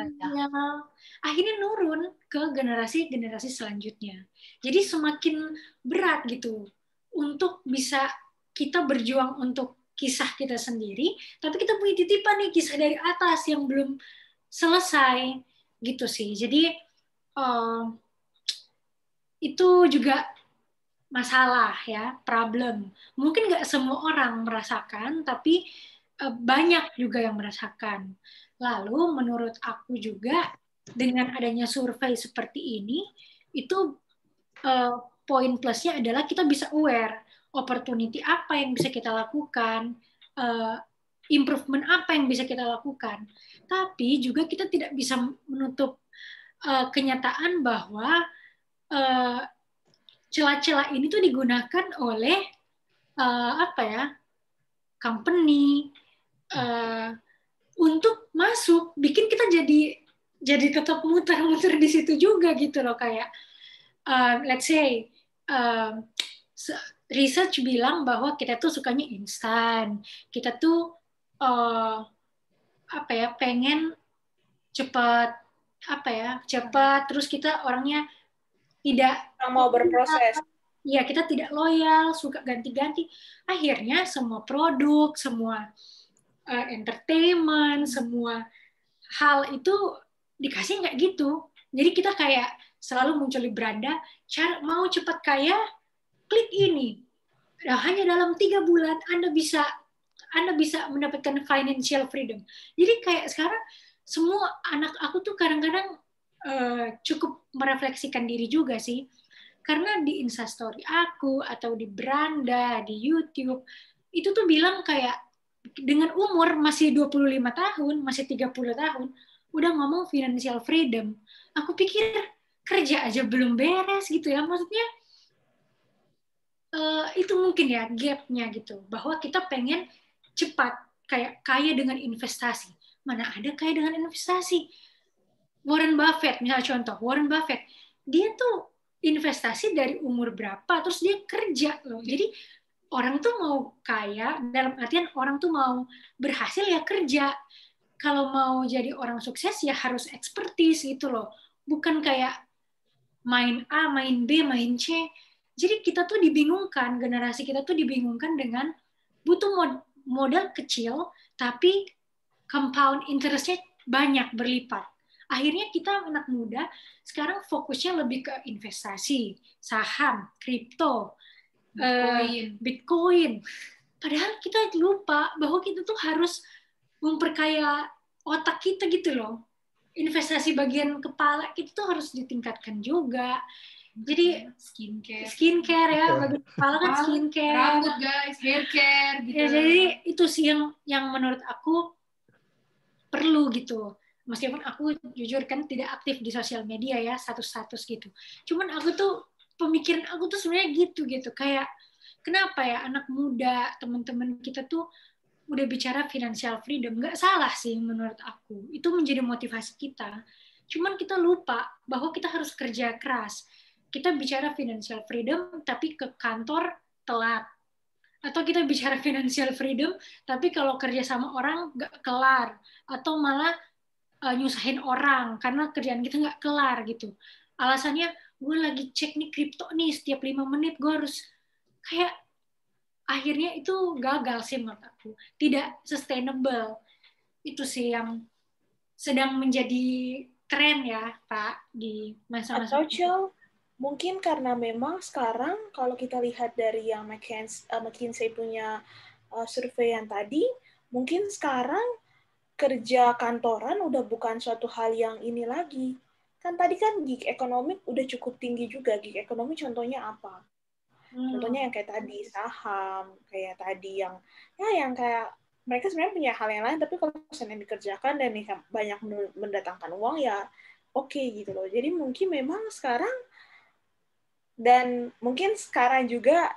akhirnya nurun ke generasi generasi selanjutnya jadi semakin berat gitu untuk bisa kita berjuang untuk kisah kita sendiri tapi kita punya titipan nih kisah dari atas yang belum selesai gitu sih jadi uh, itu juga masalah ya, problem. Mungkin nggak semua orang merasakan, tapi eh, banyak juga yang merasakan. Lalu menurut aku juga dengan adanya survei seperti ini, itu e, poin plusnya adalah kita bisa aware opportunity apa yang bisa kita lakukan, e, improvement apa yang bisa kita lakukan. Tapi juga kita tidak bisa menutup e, kenyataan bahwa celah-celah ini tuh digunakan oleh uh, apa ya company uh, untuk masuk bikin kita jadi jadi tetap muter-muter di situ juga gitu loh kayak uh, let's say uh, research bilang bahwa kita tuh sukanya instan kita tuh uh, apa ya pengen cepat apa ya cepat terus kita orangnya tidak mau berproses. Iya, kita tidak loyal, suka ganti-ganti. Akhirnya semua produk, semua uh, entertainment, semua hal itu dikasih nggak gitu. Jadi kita kayak selalu muncul di beranda, mau cepat kaya, klik ini. Nah, hanya dalam tiga bulan Anda bisa Anda bisa mendapatkan financial freedom. Jadi kayak sekarang semua anak aku tuh kadang-kadang Eh, cukup merefleksikan diri juga sih karena di instastory aku atau di beranda di YouTube itu tuh bilang kayak dengan umur masih 25 tahun, masih 30 tahun, udah ngomong financial freedom. Aku pikir kerja aja belum beres gitu ya. Maksudnya uh, itu mungkin ya gapnya gitu. Bahwa kita pengen cepat kayak kaya dengan investasi. Mana ada kaya dengan investasi? Warren Buffett misalnya contoh Warren Buffett dia tuh investasi dari umur berapa terus dia kerja loh jadi orang tuh mau kaya dalam artian orang tuh mau berhasil ya kerja kalau mau jadi orang sukses ya harus ekspertis gitu loh bukan kayak main A main B main C jadi kita tuh dibingungkan generasi kita tuh dibingungkan dengan butuh mod modal kecil tapi compound interestnya banyak berlipat Akhirnya kita anak muda sekarang fokusnya lebih ke investasi, saham, kripto, eh, Bitcoin. Uh, Bitcoin. Padahal kita lupa bahwa kita tuh harus memperkaya otak kita gitu loh. Investasi bagian kepala itu tuh harus ditingkatkan juga. Jadi skincare, skincare ya, bagian kepala kan skincare, rambut guys, hair care. Gitu. Ya, jadi itu sih yang yang menurut aku perlu gitu meskipun aku jujur kan tidak aktif di sosial media ya status-status gitu cuman aku tuh pemikiran aku tuh sebenarnya gitu gitu kayak kenapa ya anak muda teman-teman kita tuh udah bicara financial freedom nggak salah sih menurut aku itu menjadi motivasi kita cuman kita lupa bahwa kita harus kerja keras kita bicara financial freedom tapi ke kantor telat atau kita bicara financial freedom tapi kalau kerja sama orang nggak kelar atau malah uh, nyusahin orang karena kerjaan kita nggak kelar gitu alasannya gue lagi cek nih kripto nih setiap lima menit gue harus kayak akhirnya itu gagal sih menurut aku tidak sustainable itu sih yang sedang menjadi tren ya pak di masa-masa social mungkin karena memang sekarang kalau kita lihat dari yang McKinsey, uh, McKinsey punya eh, survei yang tadi mungkin sekarang kerja kantoran udah bukan suatu hal yang ini lagi. Kan tadi kan gig ekonomi udah cukup tinggi juga. Gig ekonomi contohnya apa? Hmm. Contohnya yang kayak tadi saham, kayak tadi yang ya yang kayak mereka sebenarnya punya hal yang lain tapi kalau misalnya dikerjakan dan banyak mendatangkan uang ya oke okay, gitu loh. Jadi mungkin memang sekarang dan mungkin sekarang juga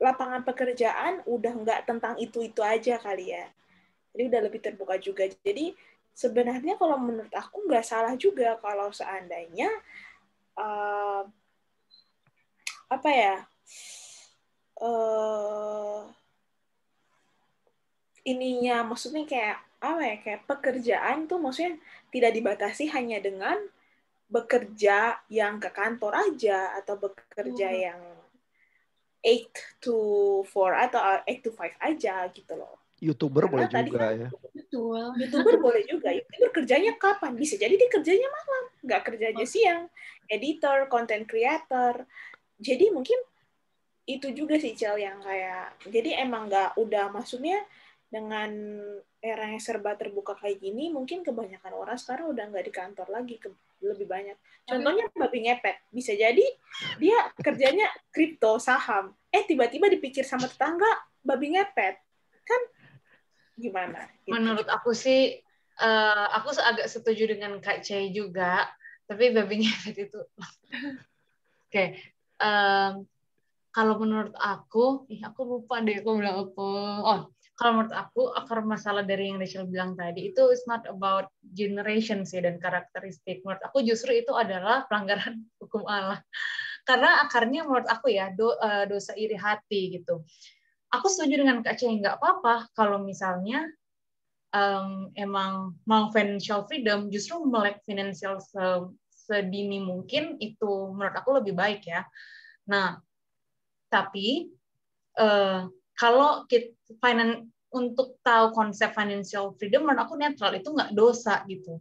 lapangan pekerjaan udah nggak tentang itu-itu aja kali ya jadi udah lebih terbuka juga jadi sebenarnya kalau menurut aku nggak salah juga kalau seandainya uh, apa ya uh, ininya maksudnya kayak apa ya kayak pekerjaan tuh maksudnya tidak dibatasi hanya dengan bekerja yang ke kantor aja atau bekerja hmm. yang eight to 4 atau 8 eh, to 5 aja gitu loh youtuber boleh juga kan ya betul youtuber boleh juga youtuber kerjanya kapan bisa jadi dia kerjanya malam nggak kerjanya oh. siang editor content creator jadi mungkin itu juga sih cel yang kayak jadi emang nggak udah maksudnya dengan era yang serba terbuka kayak gini mungkin kebanyakan orang sekarang udah nggak di kantor lagi ke, lebih banyak contohnya babi ngepet bisa jadi dia kerjanya kripto saham eh tiba-tiba dipikir sama tetangga babi ngepet kan gimana? Gitu. Menurut aku sih, uh, aku agak setuju dengan Kak Cey juga, tapi babinya ngepet itu. Oke, okay. um, kalau menurut aku, ih aku lupa deh aku bilang apa. Oh, kalau menurut aku akar masalah dari yang Rachel bilang tadi itu it's not about generation sih dan karakteristik. Menurut aku justru itu adalah pelanggaran hukum Allah. Karena akarnya menurut aku ya do, uh, dosa iri hati gitu aku setuju dengan Kak Ceng nggak apa-apa kalau misalnya um, emang mau financial freedom justru melek financial se sedini mungkin itu menurut aku lebih baik ya. Nah, tapi uh, kalau kita finan untuk tahu konsep financial freedom menurut aku netral itu nggak dosa gitu.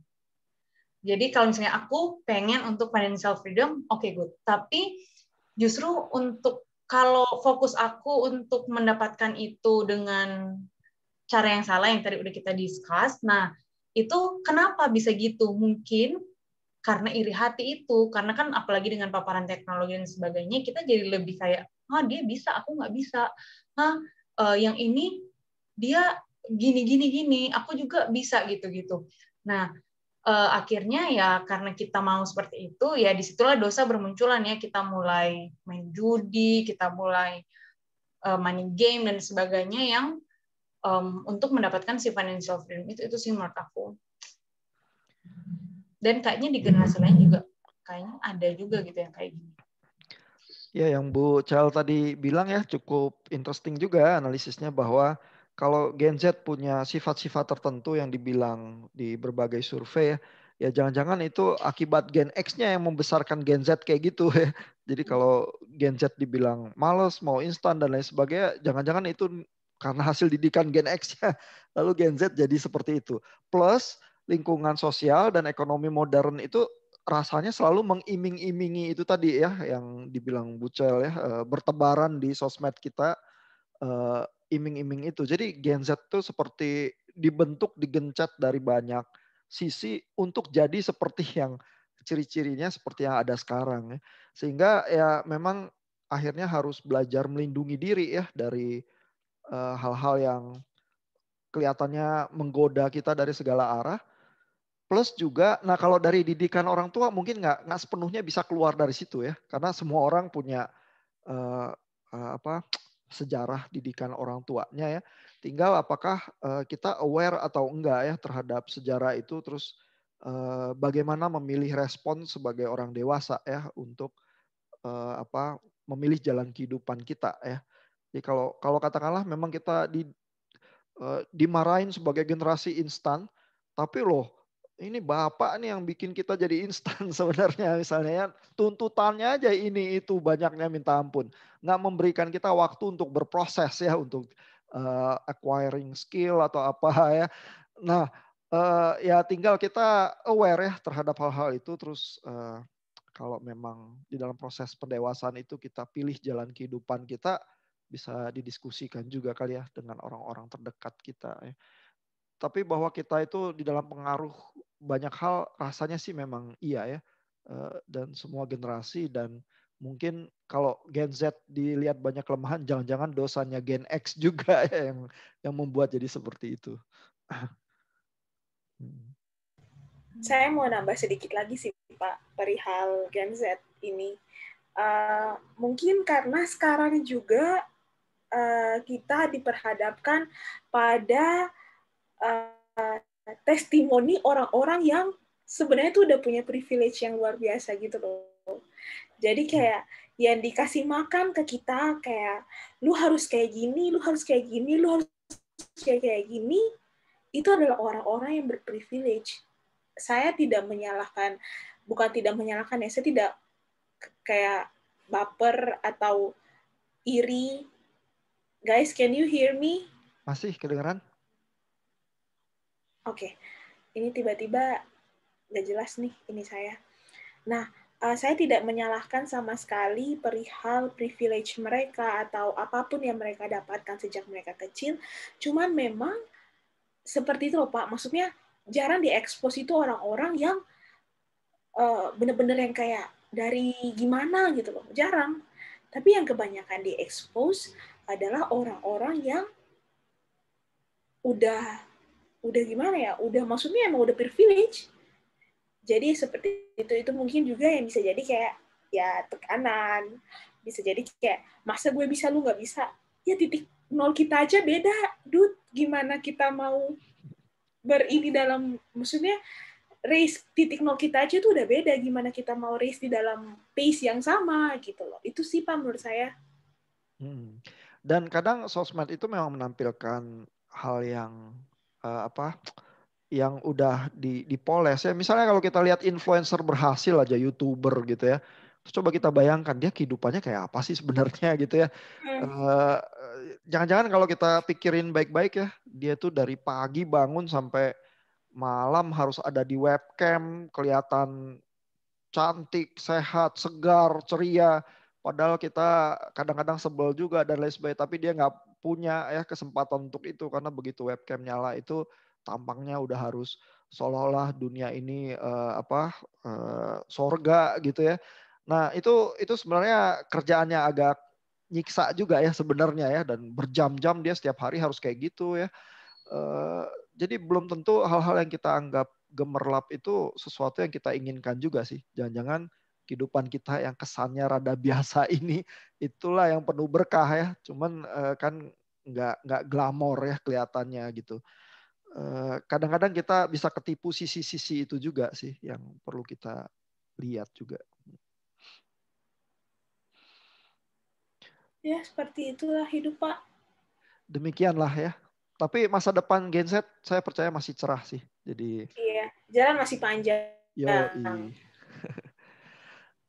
Jadi kalau misalnya aku pengen untuk financial freedom, oke okay, good. Tapi justru untuk kalau fokus aku untuk mendapatkan itu dengan cara yang salah yang tadi udah kita discuss, nah itu kenapa bisa gitu? Mungkin karena iri hati itu, karena kan apalagi dengan paparan teknologi dan sebagainya, kita jadi lebih kayak, ah dia bisa, aku nggak bisa, ah eh, yang ini dia gini gini gini, aku juga bisa gitu gitu. Nah uh, akhirnya ya karena kita mau seperti itu ya disitulah dosa bermunculan ya kita mulai main judi kita mulai uh, eh, money game dan sebagainya yang um, untuk mendapatkan si financial freedom itu itu sih menurut aku dan kayaknya di generasi lain juga kayaknya ada juga gitu yang kayak gini ya yang Bu Chal tadi bilang ya cukup interesting juga analisisnya bahwa kalau Gen Z punya sifat-sifat tertentu yang dibilang di berbagai survei ya, ya jangan-jangan itu akibat Gen X-nya yang membesarkan Gen Z kayak gitu ya. Jadi hmm. kalau Gen Z dibilang males, mau instan dan lain sebagainya, jangan-jangan itu karena hasil didikan Gen X-nya, lalu Gen Z jadi seperti itu. Plus lingkungan sosial dan ekonomi modern itu rasanya selalu mengiming-imingi itu tadi ya yang dibilang Bucel ya eh, bertebaran di sosmed kita eh, iming-iming itu. Jadi Gen Z itu seperti dibentuk, digencet dari banyak sisi untuk jadi seperti yang ciri-cirinya seperti yang ada sekarang. Ya. Sehingga ya memang akhirnya harus belajar melindungi diri ya dari eh, hal-hal uh, yang kelihatannya menggoda kita dari segala arah. Plus juga, nah kalau dari didikan orang tua mungkin nggak nggak sepenuhnya bisa keluar dari situ ya, karena semua orang punya uh, uh, apa sejarah didikan orang tuanya ya. Tinggal apakah uh, kita aware atau enggak ya terhadap sejarah itu terus uh, bagaimana memilih respon sebagai orang dewasa ya untuk uh, apa memilih jalan kehidupan kita ya. Jadi kalau kalau katakanlah memang kita di uh, dimarahin sebagai generasi instan tapi loh ini bapak nih yang bikin kita jadi instan sebenarnya misalnya ya tuntutannya aja ini itu banyaknya minta ampun nggak memberikan kita waktu untuk berproses ya untuk uh, acquiring skill atau apa ya nah uh, ya tinggal kita aware ya terhadap hal-hal itu terus uh, kalau memang di dalam proses pendewasaan itu kita pilih jalan kehidupan kita bisa didiskusikan juga kali ya dengan orang-orang terdekat kita ya tapi bahwa kita itu di dalam pengaruh banyak hal rasanya sih memang iya ya eh, dan semua generasi dan mungkin kalau Gen Z dilihat banyak kelemahan jangan-jangan dosanya Gen X juga ya yang yang membuat jadi seperti itu. Hmm. Saya mau nambah sedikit lagi sih Pak perihal Gen Z ini. Uh, mungkin karena sekarang juga uh, kita diperhadapkan pada uh, testimoni orang-orang yang sebenarnya tuh udah punya privilege yang luar biasa gitu loh. Jadi hmm. kayak yang dikasih makan ke kita kayak lu harus kayak gini, lu harus kayak gini, lu harus kayak kayak gini itu adalah orang-orang yang berprivilege. Saya tidak menyalahkan, bukan tidak menyalahkan ya, saya tidak kayak baper atau iri. Guys, can you hear me? Masih kedengeran? Oke, okay. ini tiba-tiba nggak jelas nih ini saya. Nah, uh, saya tidak menyalahkan sama sekali perihal privilege mereka atau apapun yang mereka dapatkan sejak mereka kecil. Cuman memang seperti itu Pak, maksudnya jarang diekspos itu orang-orang yang bener eh, bener-bener yang kayak dari gimana gitu loh, jarang. Tapi yang kebanyakan diekspos adalah orang-orang yang udah udah gimana ya udah maksudnya emang udah privilege jadi seperti itu itu mungkin juga yang bisa jadi kayak ya tekanan bisa jadi kayak masa gue bisa lu nggak bisa ya titik nol kita aja beda dude gimana kita mau berini dalam maksudnya race titik nol kita aja tuh udah beda gimana kita mau race di dalam pace yang sama gitu loh itu sih pak menurut saya hmm. dan kadang sosmed itu memang menampilkan hal yang uh, apa yang udah di, dipoles ya. Misalnya kalau kita lihat influencer berhasil aja youtuber gitu ya. Terus coba kita bayangkan dia kehidupannya kayak apa sih sebenarnya gitu ya. Hmm. Eh, jangan-jangan uh, kalau kita pikirin baik-baik ya, dia tuh dari pagi bangun sampai malam harus ada di webcam kelihatan cantik, sehat, segar, ceria. Padahal kita kadang-kadang sebel juga dan lain sebagainya. Tapi dia nggak punya ya kesempatan untuk itu karena begitu webcam nyala itu tampangnya udah harus seolah-olah dunia ini uh, apa uh, sorga gitu ya. Nah itu itu sebenarnya kerjaannya agak nyiksa juga ya sebenarnya ya dan berjam-jam dia setiap hari harus kayak gitu ya. Uh, jadi belum tentu hal-hal yang kita anggap gemerlap itu sesuatu yang kita inginkan juga sih. Jangan-jangan kehidupan kita yang kesannya rada biasa ini itulah yang penuh berkah ya cuman eh, kan nggak nggak glamor ya kelihatannya gitu eh, kadang-kadang kita bisa ketipu sisi-sisi itu juga sih yang perlu kita lihat juga ya seperti itulah hidup pak demikianlah ya tapi masa depan genset saya percaya masih cerah sih jadi iya jalan masih panjang yo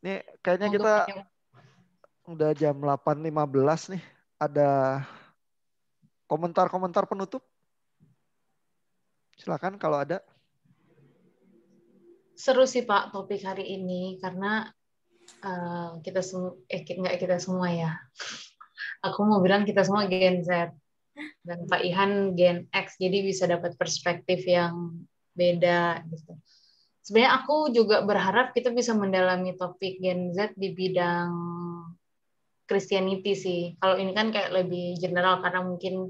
Ini kayaknya kita udah jam 8.15 nih. Ada komentar-komentar penutup? Silakan kalau ada. Seru sih Pak topik hari ini karena uh, kita semua eh enggak kita semua ya. Aku mau bilang kita semua Gen Z dan Pak Ihan Gen X jadi bisa dapat perspektif yang beda gitu sebenarnya aku juga berharap kita bisa mendalami topik Gen Z di bidang Christianity sih. Kalau ini kan kayak lebih general karena mungkin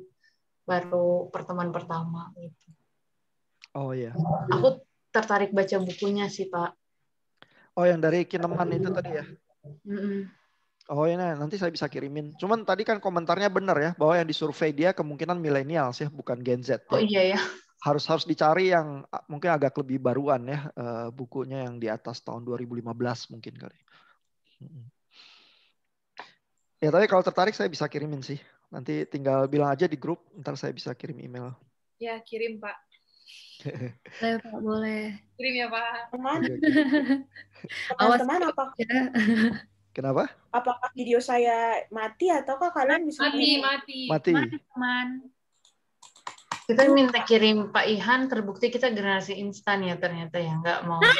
baru pertemuan pertama gitu. Oh iya. Aku tertarik baca bukunya sih Pak. Oh yang dari Kineman itu tadi ya? Mm-mm. Oh iya nanti saya bisa kirimin. Cuman tadi kan komentarnya benar ya bahwa yang disurvey dia kemungkinan milenial sih bukan Gen Z. Oh iya ya harus harus dicari yang mungkin agak lebih baruan ya eh, bukunya yang di atas tahun 2015 mungkin kali. Ya tapi kalau tertarik saya bisa kirimin sih. Nanti tinggal bilang aja di grup, ntar saya bisa kirim email. Ya kirim Pak. boleh Pak, boleh. Kirim ya Pak. Teman. Iya, Teman-teman apa? Ya. Kenapa? Apakah video saya mati ataukah kalian bisa mati. mati mati mati teman kita minta kirim Pak Ihan, terbukti kita generasi instan ya ternyata ya, nggak mau.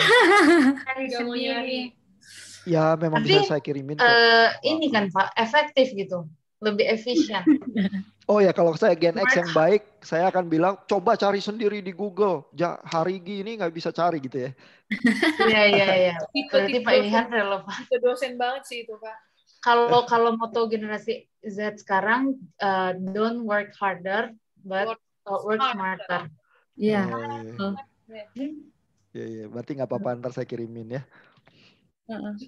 Ya, memang Tapi, bisa saya kirimin. Uh, ini kan Pak, efektif gitu, lebih efisien. Oh ya, kalau saya Gen X yang baik, saya akan bilang coba cari sendiri di Google. Ja, hari ini nggak bisa cari gitu ya. Iya iya iya. Berarti Pak Ihan relevan. Itu dosen banget sih itu Pak. Kalau kalau moto generasi Z sekarang, uh, don't work harder, but work Oh, work smarter. Iya. Iya, yeah. Iya. Iya, iya. Berarti nggak apa-apa ntar saya kirimin ya.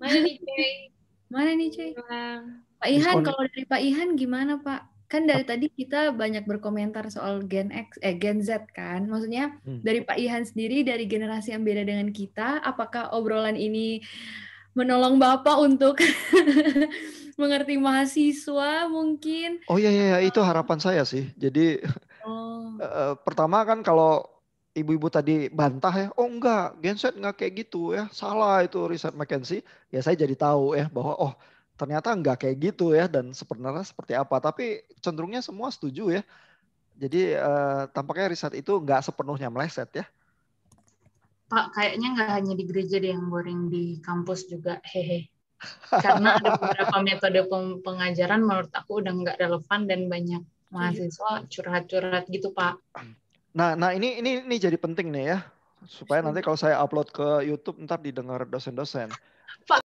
Mana nih, Cey? Mana nih, Cey? Pak Ihan, kalau dari Pak Ihan gimana, Pak? Kan dari tadi kita banyak berkomentar soal Gen X, eh Gen Z kan. Maksudnya hmm. dari Pak Ihan sendiri, dari generasi yang beda dengan kita, apakah obrolan ini menolong Bapak untuk mengerti mahasiswa mungkin. Oh iya, iya iya itu harapan saya sih. Jadi oh. eh, pertama kan kalau ibu-ibu tadi bantah ya, oh enggak, genset enggak kayak gitu ya, salah itu riset McKenzie Ya saya jadi tahu ya bahwa oh ternyata enggak kayak gitu ya dan sebenarnya seperti apa. Tapi cenderungnya semua setuju ya. Jadi eh, tampaknya riset itu enggak sepenuhnya meleset ya. Pak, kayaknya nggak hanya di gereja deh yang boring di kampus juga, hehe karena ada beberapa metode pengajaran menurut aku udah nggak relevan dan banyak mahasiswa curhat-curhat gitu pak. Nah, nah ini ini ini jadi penting nih ya supaya nanti iya. kalau saya upload ke YouTube ntar didengar dosen-dosen.